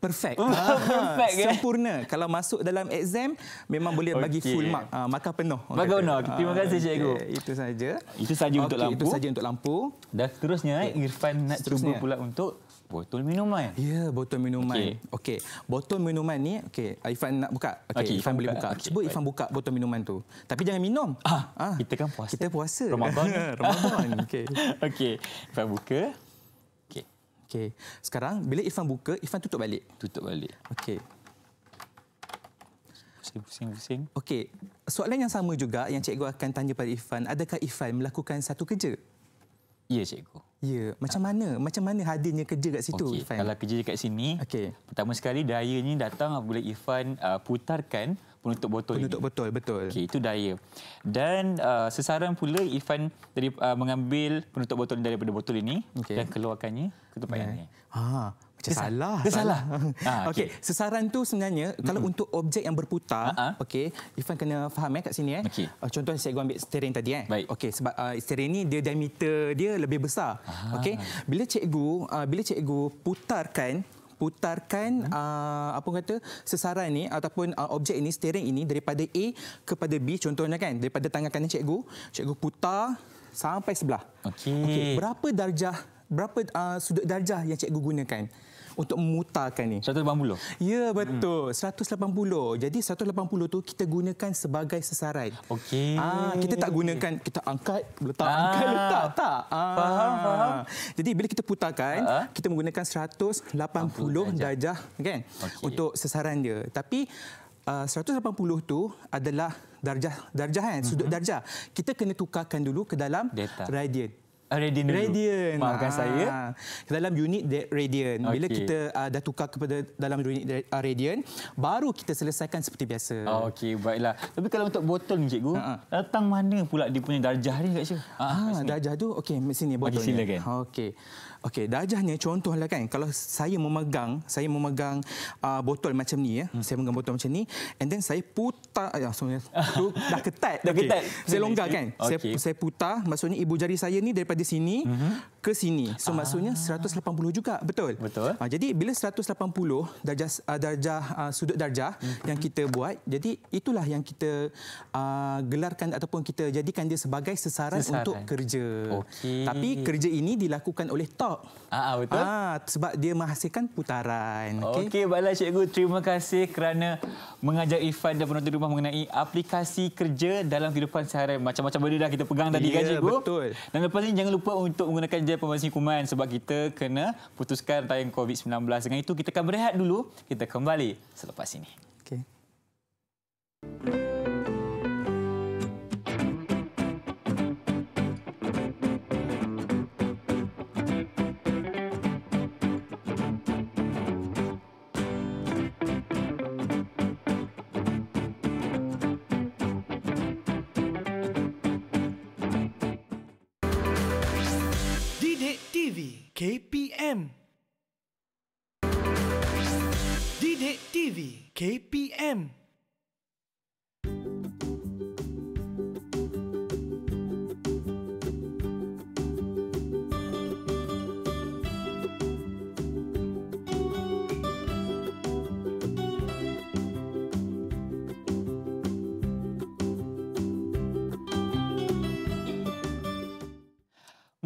perfect. Oh. Ah, perfect kan? Sempurna. Kalau masuk dalam exam, memang boleh okay. bagi full mark. Uh, ah, markah penuh. Markah penuh. Terima ah, kasih, Cikgu. Okay. Itu saja. Itu saja okay, untuk lampu. Itu saja untuk lampu. Dan seterusnya, eh, okay. Irfan nak seterusnya. cuba pula untuk botol minuman. Lah, eh? Ya, yeah, botol minuman. Okey. Okay. Botol minuman ni, okey, Irfan nak buka. Okey, okay, Irfan boleh buka. Cuba Irfan buka botol minuman tu. Tapi jangan minum. Ah, ah. kita kan puasa. Kita puasa. Ramadan. Ramadan. okey. Okey. Irfan buka. Okey. Sekarang bila Irfan buka, Irfan tutup balik. Tutup balik. Okey. Pusing-pusing. Okey. Soalan yang sama juga yang cikgu akan tanya pada Irfan, adakah Irfan melakukan satu kerja? Ya, cikgu. Ya, macam mana? Macam mana hadirnya kerja kat situ, okay. Irfan? Kalau kerja dekat sini, okay. pertama sekali daya datang apabila Irfan uh, putarkan penutup botol penutup botol betul okay, itu daya dan uh, sesaran pula Irfan dari uh, mengambil penutup botol daripada botol ini okay. dan keluarkannya ke tempat yeah. ini ha macam Kesal- salah salah, salah. ha, okey okay. sesaran tu sebenarnya mm-hmm. kalau untuk objek yang berputar uh-huh. okey Irfan kena faham eh kat sini eh okay. uh, ah, contohnya saya ambil steering tadi eh okey sebab uh, ah, steering ni dia diameter dia lebih besar Okay. bila cikgu uh, bila cikgu putarkan putarkan hmm. uh, apa kata sesaran ini ataupun uh, objek ini steering ini daripada A kepada B contohnya kan daripada tangan kanan cikgu cikgu putar sampai sebelah okey okay, berapa darjah berapa uh, sudut darjah yang cikgu gunakan untuk memutarkan ni. 180? Ya, hmm. betul. Hmm. 180. Jadi 180 tu kita gunakan sebagai sesaran. Okey. Ah, kita tak gunakan, kita angkat, letak, ah. angkat, letak. Tak. Ah. Faham, faham. Jadi bila kita putarkan, uh-huh. kita menggunakan 180 darjah kan? Okay. untuk sesaran dia. Tapi ah, uh, 180 tu adalah darjah darjah kan mhm. sudut uh-huh. darjah kita kena tukarkan dulu ke dalam Data. radian Radian dulu. Maafkan ah. saya. Dalam unit Radian. Okay. Bila kita uh, dah tukar kepada dalam unit ah, Radian, baru kita selesaikan seperti biasa. Oh, Okey, baiklah. Tapi kalau untuk botol, ni, uh-huh. Ah, datang mana pula dia punya darjah ni kat sini? Ah, darjah tu? Okey, sini botolnya. Okey, silakan. Okey. Okey, darjahnya contohlah kan kalau saya memegang, saya memegang uh, botol macam ni ya. Hmm. Saya memegang botol macam ni and then saya putar ya sebenarnya tu dah ketat, dah ketat. Okay. Saya longgar kan. Okay. Saya saya putar, maksudnya ibu jari saya ni daripada sini hmm. ke sini. So ah. maksudnya ah. 180 juga, betul? Betul. Uh, jadi bila 180 darjah uh, darjah uh, sudut darjah hmm. yang kita buat, jadi itulah yang kita uh, gelarkan ataupun kita jadikan dia sebagai sesaran, sesaran. untuk kerja. Okay. Tapi kerja ini dilakukan oleh top sebab. Ah, ah, betul. Ah, sebab dia menghasilkan putaran. Okey, okay, baiklah cikgu. Terima kasih kerana mengajar Ifan dan penonton rumah mengenai aplikasi kerja dalam kehidupan seharian. Macam-macam benda dah kita pegang tadi kan ya, cikgu. betul. Dan lepas ini jangan lupa untuk menggunakan gel pemasih kuman sebab kita kena putuskan tayang COVID-19. Dengan itu, kita akan berehat dulu. Kita kembali selepas ini. Okey. KPM. Didik TV KPM.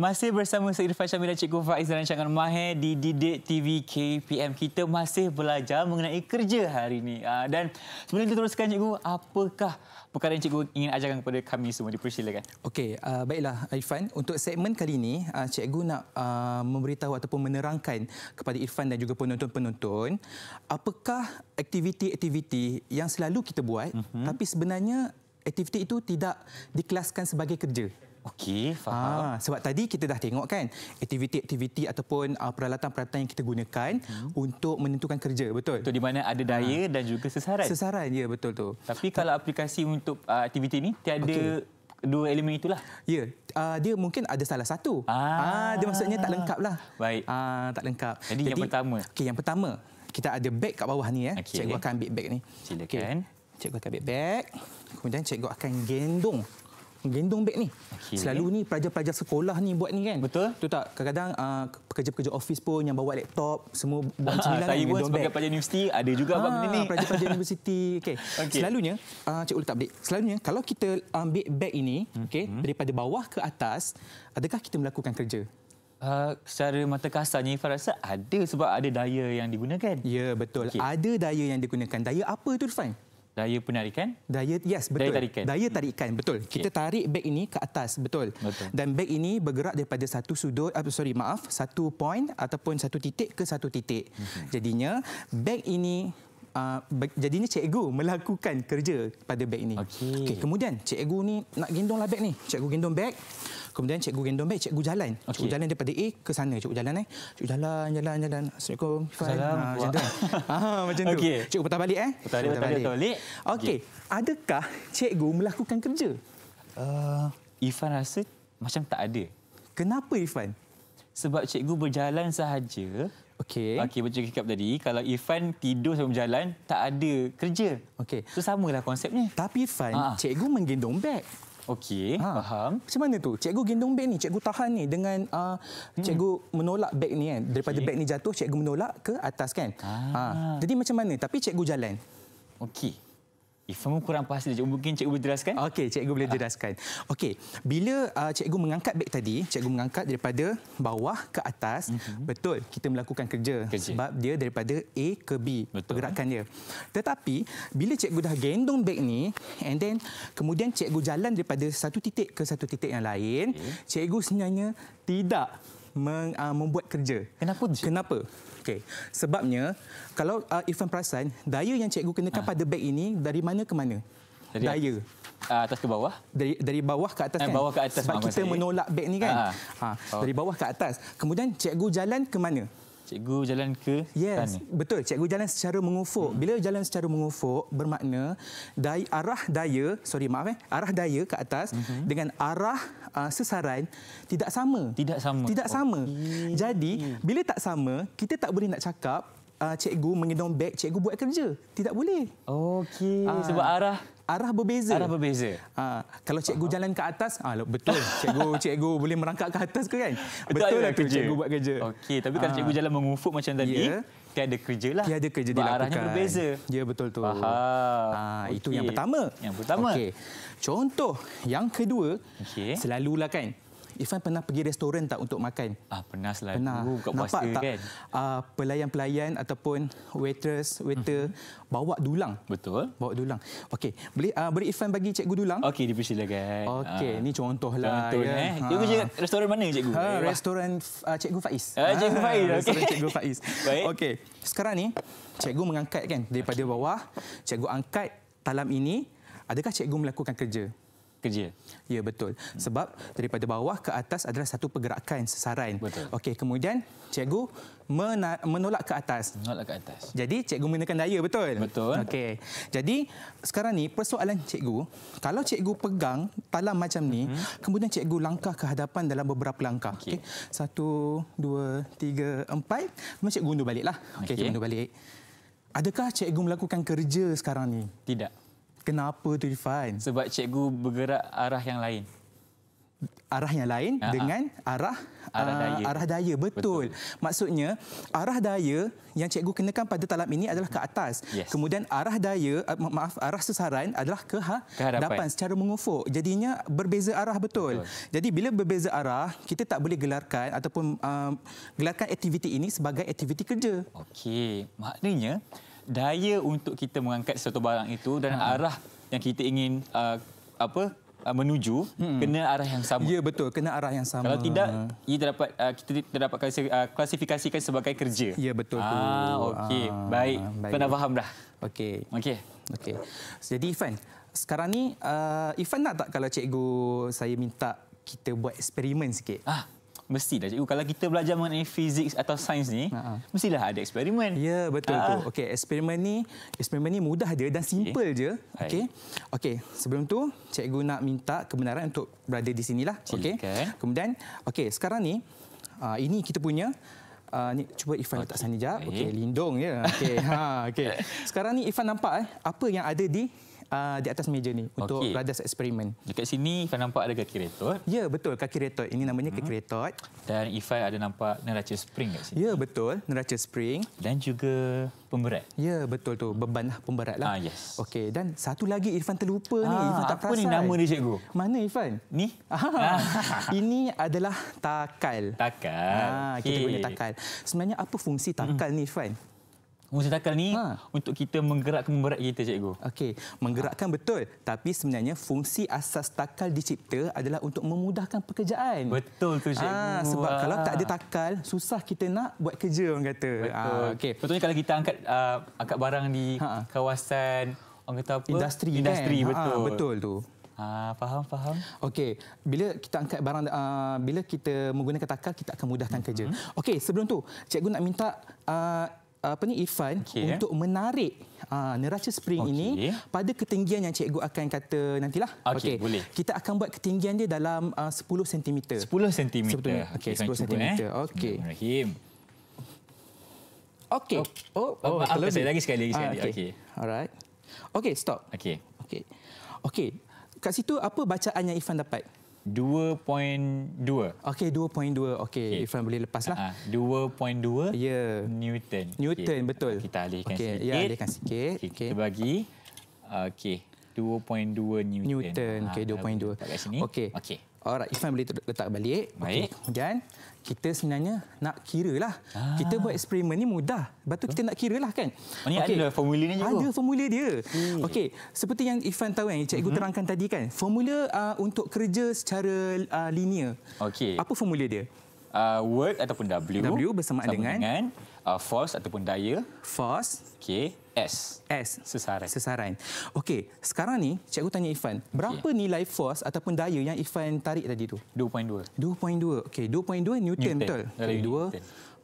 Masih bersama saya Irfan Syamil dan Cikgu Faiz dan rancangan Mahir di Didik TV KPM. Kita masih belajar mengenai kerja hari ini. Ah, dan sebelum kita teruskan Cikgu, apakah perkara yang Cikgu ingin ajarkan kepada kami semua? Dipersilakan. Okey, uh, baiklah Irfan. Untuk segmen kali ini, uh, Cikgu nak uh, memberitahu ataupun menerangkan kepada Irfan dan juga penonton-penonton, apakah aktiviti-aktiviti yang selalu kita buat uh-huh. tapi sebenarnya aktiviti itu tidak dikelaskan sebagai kerja? Okey, faham. Ha, sebab tadi kita dah tengok kan aktiviti-aktiviti ataupun ah, peralatan-peralatan yang kita gunakan hmm. untuk menentukan kerja, betul? Itu di mana ada ah. daya ha. dan juga sesaran. Sesaran, ya betul tu. Tapi kalau aplikasi untuk uh, aktiviti ni tiada okay. Dua elemen itulah. Ya, uh, dia mungkin ada salah satu. Ah, ah dia maksudnya tak lengkap lah. Baik. Ah, tak lengkap. Jadi, Jadi yang pertama. Okey, yang pertama kita ada beg kat bawah ni ya. Okay. Cikgu akan ambil beg ni. Silakan. Okay. Cikgu akan ambil beg. Kemudian cikgu akan gendong gendong beg ni. Okay. Selalu ni pelajar-pelajar sekolah ni buat ni kan. Betul. Tu tak kadang-kadang uh, pekerja-pekerja ofis pun yang bawa laptop semua buat ah, macam ni lah. Saya pun sebagai pelajar universiti ada juga ha, buat ah, benda ni. Pelajar-pelajar universiti. Okay. okay. Selalunya, uh, Cik Ulu tak beg. Selalunya kalau kita ambil beg ini hmm. okay, hmm. daripada bawah ke atas, adakah kita melakukan kerja? Uh, secara mata kasarnya Irfan rasa ada sebab ada daya yang digunakan. Ya betul. Okay. Ada daya yang digunakan. Daya apa tu Irfan? daya penarikan daya yes betul daya tarikan daya hmm. tarikan betul okay. kita tarik beg ini ke atas betul. betul dan beg ini bergerak daripada satu sudut uh, sorry maaf satu point ataupun satu titik ke satu titik okay. Hmm. jadinya beg ini uh, jadinya cikgu melakukan kerja pada beg ini okey okay, kemudian cikgu ni nak gendonglah beg ni cikgu gendong beg Kemudian cikgu gendong baik cikgu jalan. Okay. Cikgu jalan daripada A ke sana cikgu jalan eh. Cikgu jalan jalan jalan. Assalamualaikum. Assalamualaikum. Ha, ah, macam tu. ha, macam tu. Okay. Cikgu putar balik eh. Putar balik. balik. balik. Okey. Okay. Adakah cikgu melakukan kerja? Uh, Ifan rasa macam tak ada. Kenapa Ifan? Sebab cikgu berjalan sahaja. Okey. Okey, macam cakap tadi, kalau Ifan tidur sambil berjalan, tak ada kerja. Okey. Itu so, samalah konsepnya. Tapi Ifan, uh ah. cikgu menggendong beg. Okey, ha. faham. Macam mana tu? Cikgu gendong beg ni, cikgu tahan ni dengan uh, cikgu menolak beg ni kan. Daripada okay. beg ni jatuh, cikgu menolak ke atas kan. Ah. Ha. Jadi macam mana? Tapi cikgu jalan. Okey. Ifamu kurang pasti cikgu mungkin cikgu boleh jelaskan? Okey, cikgu boleh ah. jelaskan. Okey, bila uh, cikgu mengangkat beg tadi, cikgu mengangkat daripada bawah ke atas, mm-hmm. betul kita melakukan kerja, kerja sebab dia daripada A ke B betul. pergerakan dia. Tetapi bila cikgu dah gendong beg ni and then kemudian cikgu jalan daripada satu titik ke satu titik yang lain, okay. cikgu sebenarnya tidak meng, uh, membuat kerja. Kenapa? Kenapa? Okey. Sebabnya kalau uh, Irfan perasan daya yang cikgu kenakan ha. pada beg ini dari mana ke mana? Jadi, daya uh, atas ke bawah dari dari bawah ke atas eh, kan bawah ke atas sebab kita saya. menolak beg ni kan ha. Ha. Oh. dari bawah ke atas kemudian cikgu jalan ke mana cikgu jalan ke yes tani. betul cikgu jalan secara mengufuk hmm. bila jalan secara mengufuk bermakna dari arah daya sorry maaf eh arah daya ke atas hmm. dengan arah uh, sesaran tidak sama tidak sama tidak oh. sama hmm. jadi bila tak sama kita tak boleh nak cakap Uh, cikgu mengendong beg, cikgu buat kerja. Tidak boleh. Okey. Uh, sebab arah arah berbeza. Arah berbeza. Ha, kalau cikgu Aha. jalan ke atas, ah ha, betul. Cikgu cikgu boleh merangkak ke atas ke kan? Betul, betul lah tu kerja. cikgu buat kerja. Okey, tapi kalau ha. cikgu jalan mengufuk macam tadi, yeah. tiada kerja lah. Tiada kerja dilakukan. Arahnya berbeza. Ya, betul tu. Ha, okay. itu yang pertama. Yang pertama. Okey. Contoh yang kedua, okay. selalulah kan, Ifan pernah pergi restoran tak untuk makan? Ah, pernah selalu. Pernah. Uh, kat Nampak pasir, tak kan? uh, pelayan-pelayan ataupun waitress, waiter hmm. bawa dulang? Betul. Bawa dulang. Okey, boleh, uh, boleh Ifan bagi cikgu dulang? Okey, dipersilakan. Okey, uh, ni contohlah. Contoh ya. Eh. Cikgu cakap ha. restoran mana cikgu? Uh, restoran uh, cikgu Faiz. Uh, cikgu Faiz, okey. Restoran cikgu Faiz. Baik. Okey, sekarang ni cikgu mengangkat kan daripada okay. bawah. Cikgu angkat talam ini. Adakah cikgu melakukan kerja? kerja. Ya betul. Sebab daripada bawah ke atas adalah satu pergerakan sasaran. Okey, kemudian cikgu menolak ke atas. Menolak ke atas. Jadi cikgu menggunakan daya betul. Betul. Okey. Jadi sekarang ni persoalan cikgu, kalau cikgu pegang talam macam ni, mm-hmm. kemudian cikgu langkah ke hadapan dalam beberapa langkah. Okey. Okay. Satu, dua, tiga, empat. Kemudian cikgu undur baliklah. Okey, okay. cikgu undur balik. Adakah cikgu melakukan kerja sekarang ni? Tidak. Kenapa tu Irfan? Sebab cikgu bergerak arah yang lain. Arah yang lain Aha. Ha. dengan arah arah ah, daya. arah daya. Betul. Betul. Maksudnya arah daya yang cikgu kenakan pada talam ini adalah ke atas. Yes. Kemudian arah daya ah, maaf arah sasaran adalah ke ha-, hadapan secara mengufuk. Jadinya berbeza arah betul. betul. Jadi bila berbeza arah, kita tak boleh gelarkan ataupun uh, gelarkan aktiviti ini sebagai aktiviti kerja. Okey. Maknanya daya untuk kita mengangkat sesuatu barang itu dan hmm. arah yang kita ingin uh, apa uh, menuju hmm. kena arah yang sama. Ya betul, kena arah yang sama. Kalau tidak ia ha. terdapat uh, kita terdapat uh, klasifikasikan sebagai kerja. Ya betul ah, tu. Okay. Ah okey, ah, baik. baik. Kena faham dah. Okey. Okey. Okey. Jadi Ivan, sekarang ni uh, Ivan nak tak kalau cikgu saya minta kita buat eksperimen sikit? Ah, mestilah cikgu kalau kita belajar mengenai fizik atau sains ni uh-huh. mestilah ada eksperimen. Ya betul uh-huh. tu. Okey eksperimen ni eksperimen ni mudah dia dan simple okay. je. Okey. Okey sebelum tu cikgu nak minta kebenaran untuk berada di sinilah. Okey. Kemudian okey sekarang ni uh, ini kita punya Uh, ni cuba Ifan oh, letak okay. sana jap. Okey, lindung ya. Okay. Ha, okay. Sekarang ni Ifan nampak eh apa yang ada di Uh, di atas meja ni untuk okay. radars eksperimen. Dekat sini Ifai nampak ada kaki retot. Ya, betul kaki retot. Ini namanya hmm. kaki retot. Dan Ifai ada nampak neraca spring kat sini. Ya, betul. Neraca spring. Dan juga pemberat. Ya, betul tu. Beban lah, pemberat lah. Ah, yes. Okey, dan satu lagi Ifan terlupa ah, ni. Ifan tak apa perasan. Apa ni nama ni cikgu? Mana Ifan? Ni? Ah, ini adalah takal. Takal. Ah, kita punya takal. Sebenarnya apa fungsi takal hmm. ni Ifan? Musa Takal ni ha. untuk kita menggerakkan memberat kita cikgu. Okey, menggerakkan ha. betul tapi sebenarnya fungsi asas takal dicipta adalah untuk memudahkan pekerjaan. Betul tu cikgu. Ha, sebab ha. kalau ah. tak ada takal susah kita nak buat kerja orang kata. Betul. Ha, okey. Contohnya kalau kita angkat uh, angkat barang di ha. kawasan orang kata apa? Industri. Kan? Industri kan? betul. Ha, betul tu. Ah, faham, faham. Okey, bila kita angkat barang, uh, bila kita menggunakan takal, kita akan mudahkan mm-hmm. kerja. Okey, sebelum tu, cikgu nak minta uh, Uh, apa ni Irfan okay. untuk menarik uh, neraca spring okay. ini pada ketinggian yang cikgu akan kata nantilah. Okey, okay. Kita akan buat ketinggian dia dalam uh, 10 cm. 10 cm. Okey, okay, 10 cm. Eh. Okey. Rahim. Okey. Oh, oh, oh, oh lagi sekali lagi ah, sekali. Ah, Okey. Okay. Alright. Okey, stop. Okey. Okey. Okey. Kat situ apa bacaan yang Irfan dapat? 2.2. Okey 2.2. Okey okay. Irfan boleh lepaslah. Uh-huh. 2.2 yeah. Newton. Newton okay. betul. Kita alihkan okay. sikit. Ya, alihkan sikit. Okay. Okay. Kita bagi okey 2.2 Newton. Newton. Okey 2.2. Ah, okey. Okey. Alright, Irfan boleh letak balik. Okey. Dan kita sebenarnya nak kira lah. Ah. Kita buat eksperimen ni mudah. Lepas tu kita nak kira lah kan. Ini oh, okay. ada formula ni juga. Ada oh. formula dia. Hmm. Okey, seperti yang Ifan tahu kan, yang cikgu hmm. terangkan tadi kan. Formula uh, untuk kerja secara uh, linear. Okey. Apa formula dia? Uh, word ataupun W. W bersamaan sama dengan, dengan uh, force ataupun daya. Force. Okey. S. S. Sesarain. Sesarain. Okey, sekarang ni cikgu tanya Ifan, berapa okay. nilai force ataupun daya yang Ifan tarik tadi tu? 2.2. 2.2. Okey, 2.2 Newton, Newton betul.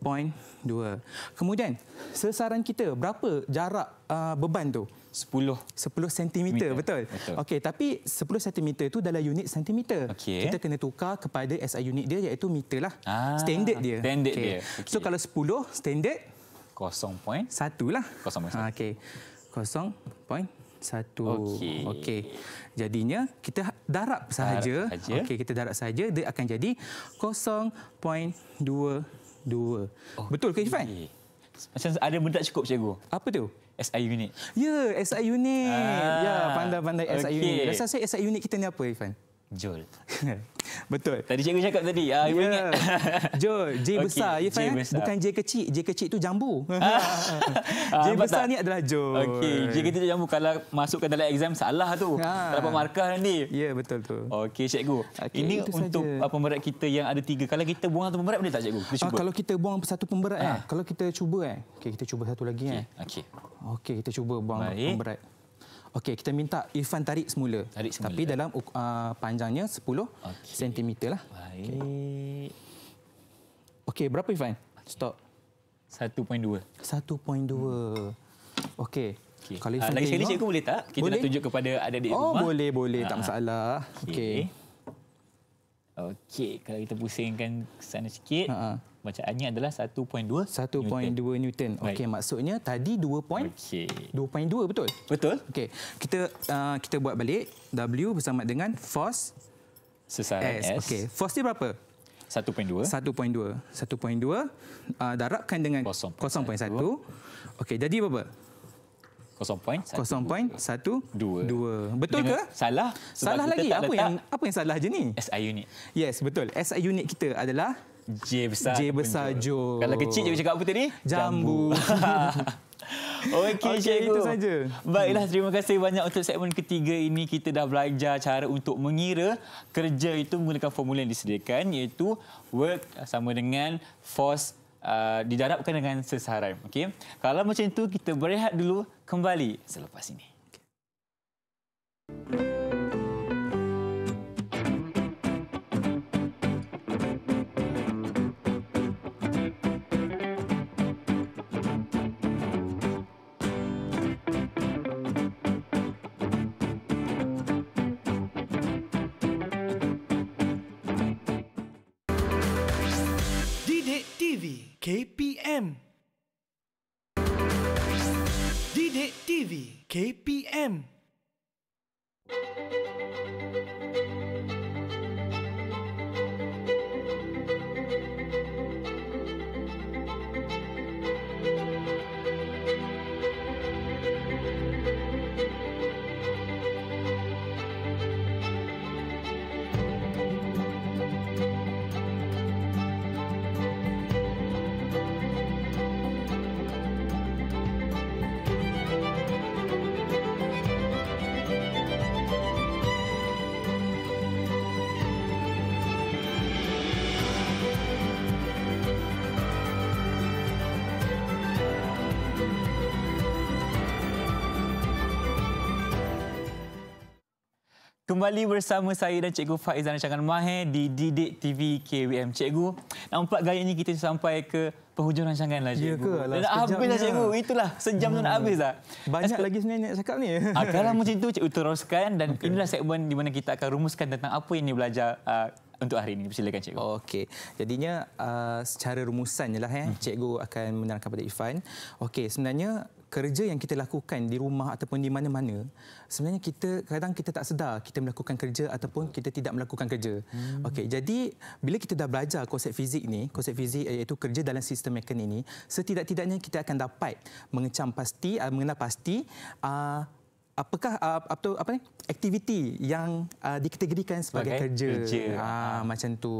2.2. Kemudian, sesaran kita berapa jarak uh, beban tu? 10 10 cm meter. betul. betul. Okey, tapi 10 cm tu dalam unit cm. Okay. Kita kena tukar kepada SI unit dia iaitu meter lah. Ah, standard dia. Standard okay. dia. Okay. So kalau 10 standard 0.1 lah. 0.1. Ah, okey. 0.1. Okey. Okey. Jadinya kita darab sahaja. Okey, kita darab sahaja dia akan jadi 0.22. Okay. Betul ke Ifan? Macam ada benda tak cukup cikgu. Apa tu? SI unit. Ya, yeah, SI unit. Ah. Ya, yeah, pandai-pandai okay. SI unit. Rasa saya SI unit kita ni apa Ifan? Jol. Betul. Tadi cikgu cakap tadi. Uh, ah, yeah. ingat. Ya. Jol, J okay. besar. J besar. Bukan J kecil. J kecil tu jambu. J ah, besar tak? ni adalah Jol. Okey, J kecil tu jambu. Kalau masukkan dalam exam salah tu. Ah. dapat markah nanti. Ya, yeah, betul tu. Okey, cikgu. Okay, Ini untuk sahaja. pemberat kita yang ada tiga. Kalau kita buang satu pemberat boleh tak cikgu? Kita ah, cuba. Ah, kalau kita buang satu pemberat. Eh. Ah. Eh. Kalau kita cuba. Eh. Okey, kita cuba satu lagi. Okey. Eh. Okey, okay, kita cuba buang Baik. pemberat. Okey, kita minta Irfan tarik semula. Tarik semula. Tapi dalam uh, panjangnya 10 okay. lah. Baik. Okey, okay, berapa Irfan? Okay. Stop. 1.2. 1.2. Okey. Okay. Kalau ah, Irfan lagi sekali cikgu boleh tak? Kita boleh? nak tunjuk kepada ada di oh, rumah. Oh, boleh, boleh. Tak ah, masalah. Okey. Okey, okay, kalau kita pusingkan sana sikit. uh bacaannya adalah 1.2 1.2 Newton. Okey, maksudnya tadi 2. Okey. 2.2 betul? Betul. Okey. Kita uh, kita buat balik W bersama dengan force sesaran S. S. Okey. Force dia berapa? 1.2. 1.2. 1.2 1.2 darabkan dengan 0.1. Okey, jadi berapa? 0.1 0.12 betul ke salah salah lagi apa yang apa yang salah je ni SI unit yes betul SI unit kita adalah J besar. J besar Jo. Kalau kecil je cakap apa tadi? Jambu. Okey, okay, Itu saja. Baiklah, terima kasih banyak untuk segmen ketiga ini. Kita dah belajar cara untuk mengira kerja itu menggunakan formula yang disediakan iaitu work sama dengan force uh, didarabkan dengan sesaran. Okay, Kalau macam itu, kita berehat dulu kembali selepas ini. Okay. Kembali bersama saya dan Cikgu Faizan dan Rancangan Mahir di Didik TV KWM. Cikgu, nampak gayanya kita sampai ke penghujung rancangan lah ya Cikgu. Ya ke? Dan nak habis lah Cikgu. Itulah, sejam hmm. tu nak hmm. habis lah. Banyak Esk- lagi sebenarnya nak cakap ni. Ah, kalau macam tu Cikgu teruskan dan okay. inilah segmen di mana kita akan rumuskan tentang apa yang ni belajar uh, untuk hari ini. Silakan cikgu. Okey. Jadinya uh, secara rumusan jelah eh hmm. cikgu akan menerangkan kepada Ifan. Okey, sebenarnya kerja yang kita lakukan di rumah ataupun di mana-mana sebenarnya kita kadang kita tak sedar kita melakukan kerja ataupun kita tidak melakukan kerja. Hmm. Okey, jadi bila kita dah belajar konsep fizik ni, konsep fizik eh, iaitu kerja dalam sistem mekanik ini, setidak-tidaknya kita akan dapat mengecam pasti, uh, mengenal pasti uh, apakah ah, apa uh, apa ni aktiviti yang uh, dikategorikan sebagai okay. kerja, kerja. Uh, uh. macam tu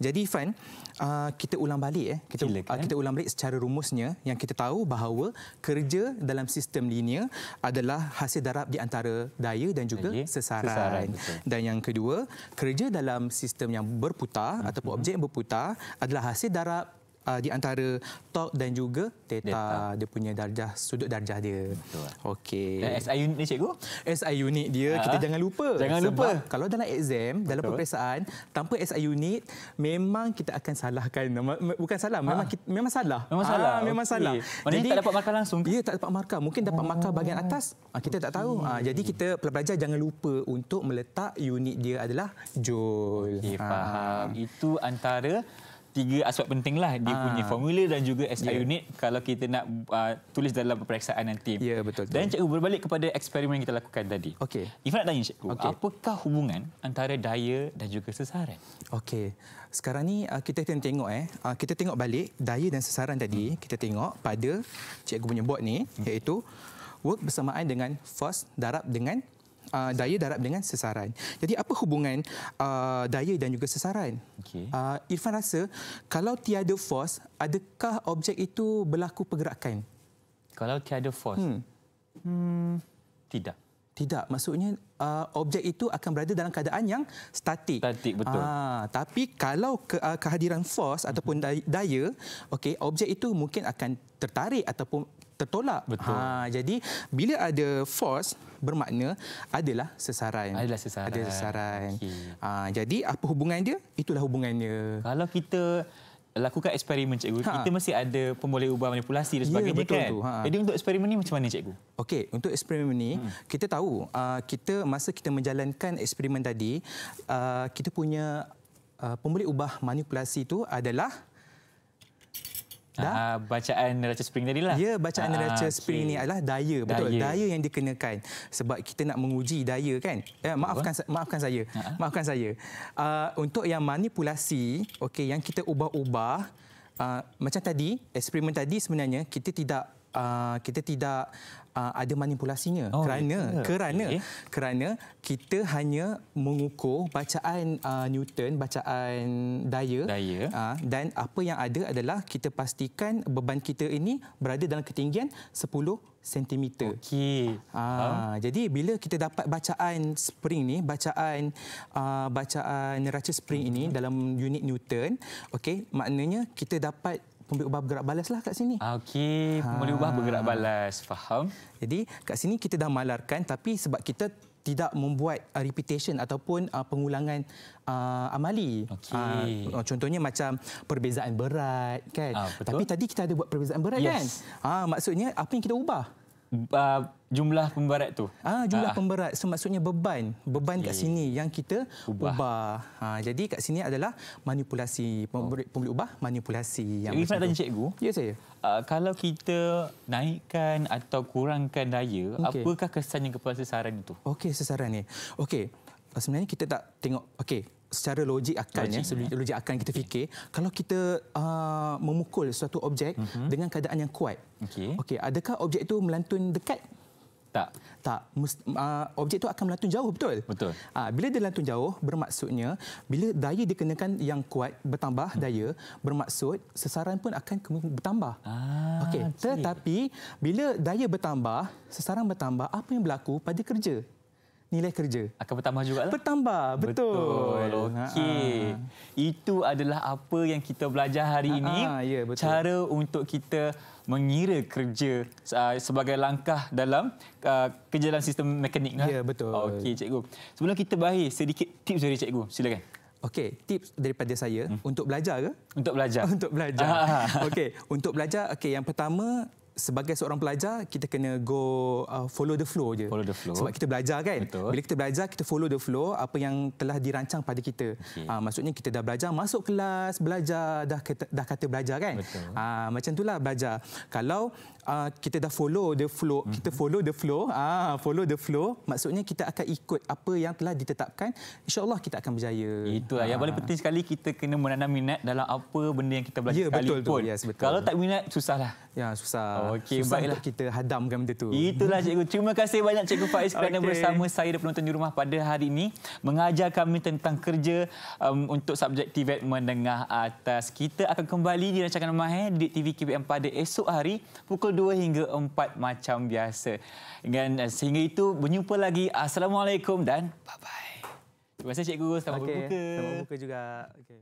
jadi Fan, uh, kita ulang balik eh kita Gila, kita ulang balik secara rumusnya yang kita tahu bahawa kerja dalam sistem linear adalah hasil darab di antara daya dan juga okay. sesaran, sesaran dan yang kedua kerja dalam sistem yang berputar mm-hmm. ataupun objek yang berputar adalah hasil darab uh, di antara tok dan juga teta, teta dia punya darjah sudut darjah dia. Okey. Okey. SI unit ni cikgu? SI unit dia ha? kita jangan lupa. Jangan lupa. Kalau dalam exam, Betul. dalam peperiksaan tanpa SI unit memang kita akan salahkan bukan salah, ha? memang kita, memang salah. Memang ha, salah. Memang okay. salah. Maksudnya jadi tak dapat markah langsung. Ya, tak dapat markah. Mungkin dapat oh. markah bagian atas. Ha, kita okay. tak tahu. Ha, jadi kita pelajar jangan lupa untuk meletak unit dia adalah joule. Okay, ha. faham. Itu antara tiga aspek penting lah dia ha. punya formula dan juga SI yeah. unit kalau kita nak uh, tulis dalam peperiksaan nanti. Ya yeah, betul. Dan cikgu berbalik kepada eksperimen yang kita lakukan tadi. Okey. Ifa nak tanya cikgu, okay. apakah hubungan antara daya dan juga sesaran? Okey. Sekarang ni ah, kita kena tengok eh. kita tengok balik daya dan sesaran tadi, hmm. kita tengok pada cikgu punya board ni hmm. iaitu work bersamaan dengan force darab dengan uh, daya darab dengan sesaran. Jadi apa hubungan uh, daya dan juga sesaran? Okay. Uh, Irfan rasa kalau tiada force, adakah objek itu berlaku pergerakan? Kalau tiada force, hmm. Hmm. tidak. Tidak, maksudnya uh, objek itu akan berada dalam keadaan yang statik. Statik betul. Ah, tapi kalau ke, uh, kehadiran force ataupun mhm. daya, okay, objek itu mungkin akan tertarik ataupun tertolak. Betul. Ha, jadi bila ada force bermakna adalah sesaran. Adalah sesaran. Adalah sesaran. Okay. Ha, jadi apa hubungan dia? Itulah hubungannya. Kalau kita lakukan eksperimen cikgu ha. kita mesti ada pemboleh ubah manipulasi dan ya, sebagainya ya, betul kan tu. Ha. jadi untuk eksperimen ni macam mana cikgu okey untuk eksperimen ni hmm. kita tahu uh, kita masa kita menjalankan eksperimen tadi uh, kita punya uh, pemboleh ubah manipulasi itu adalah dah ah, ah, bacaan neraca spring tadi lah. Ya, bacaan Aa, neraca okay. spring ni adalah daya, betul. Daya. daya yang dikenakan sebab kita nak menguji daya kan. Ya, maafkan maafkan saya. Aa. Ah, maafkan saya. Uh, untuk yang manipulasi, okay, yang kita ubah-ubah uh, macam tadi, eksperimen tadi sebenarnya kita tidak uh, kita tidak uh, ada manipulasinya oh, kerana yeah. Ya. kerana okay. kerana kita hanya mengukur bacaan uh, Newton bacaan daya, daya. Uh, dan apa yang ada adalah kita pastikan beban kita ini berada dalam ketinggian 10 sentimeter. Okey. Uh, ah, huh? jadi bila kita dapat bacaan spring ni bacaan uh, bacaan neraca spring hmm. ini dalam unit Newton okey maknanya kita dapat pembeli ubah bergerak balas lah kat sini. Okey, ha. pembeli ubah bergerak balas. Faham. Jadi kat sini kita dah malarkan tapi sebab kita tidak membuat uh, repetition ataupun uh, pengulangan uh, amali. Okay. Ah, uh, contohnya macam perbezaan berat kan. Uh, Tapi tadi kita ada buat perbezaan berat yes. kan. Uh, maksudnya apa yang kita ubah? uh, jumlah pemberat tu. Ah jumlah ah. pemberat semaksudnya beban, beban kat sini yang kita ubah. ubah. Ha jadi kat sini adalah manipulasi pembeli oh. ubah manipulasi yang Ini saya tanya cikgu. Ya saya. Uh, kalau kita naikkan atau kurangkan daya, okay. apakah yang kepada sesaran itu? Okey sasaran ni. Okey. Sebenarnya kita tak tengok okey secara logik akalnya logik, ya. ya. logik akal kita fikir kalau kita uh, memukul suatu objek uh-huh. dengan keadaan yang kuat okey okey adakah objek itu melantun dekat tak tak uh, objek itu akan melantun jauh betul betul uh, bila dia melantun jauh bermaksudnya bila daya dikenakan yang kuat bertambah hmm. daya bermaksud sesaran pun akan bertambah ah, okey tetapi bila daya bertambah sesaran bertambah apa yang berlaku pada kerja nilai kerja. Akan bertambah juga. lah. Bertambah, betul. betul. Okey. Itu adalah apa yang kita belajar hari ini. Ya, betul. Cara untuk kita mengira kerja sebagai langkah dalam uh, kerja dalam sistem mekanik. Ha? Ya, betul. Okey, cikgu. Sebelum kita bahir, sedikit tips dari cikgu. Silakan. Okey, tips daripada saya hmm. untuk belajar ke? Untuk belajar. Untuk belajar. Okey, untuk belajar, okey yang pertama sebagai seorang pelajar kita kena go uh, follow the flow je follow the flow sebab kita belajar kan Betul. bila kita belajar kita follow the flow apa yang telah dirancang pada kita okay. uh, ah, maksudnya kita dah belajar masuk kelas belajar dah kata, dah kata belajar kan Betul. Uh, macam itulah belajar kalau uh, kita dah follow the flow mm-hmm. kita follow the flow ah follow the flow maksudnya kita akan ikut apa yang telah ditetapkan insyaallah kita akan berjaya itulah ah. yang paling penting sekali kita kena menanam minat dalam apa benda yang kita belajar ya, sekali betul pun Yes, betul. kalau tak minat susahlah ya susah okey baiklah kita hadamkan benda tu itulah cikgu terima kasih banyak cikgu Faiz kerana okay. bersama saya dan penonton di rumah pada hari ini mengajar kami tentang kerja um, untuk subjek TVET menengah atas kita akan kembali di rancangan Mahir eh, di TV KBM pada esok hari pukul dua hingga empat macam biasa. Dengan eh, sehingga itu, berjumpa lagi. Assalamualaikum dan bye-bye. Terima kasih Cikgu. Selamat okay. berbuka. Selamat berbuka juga. Okay.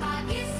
pagi.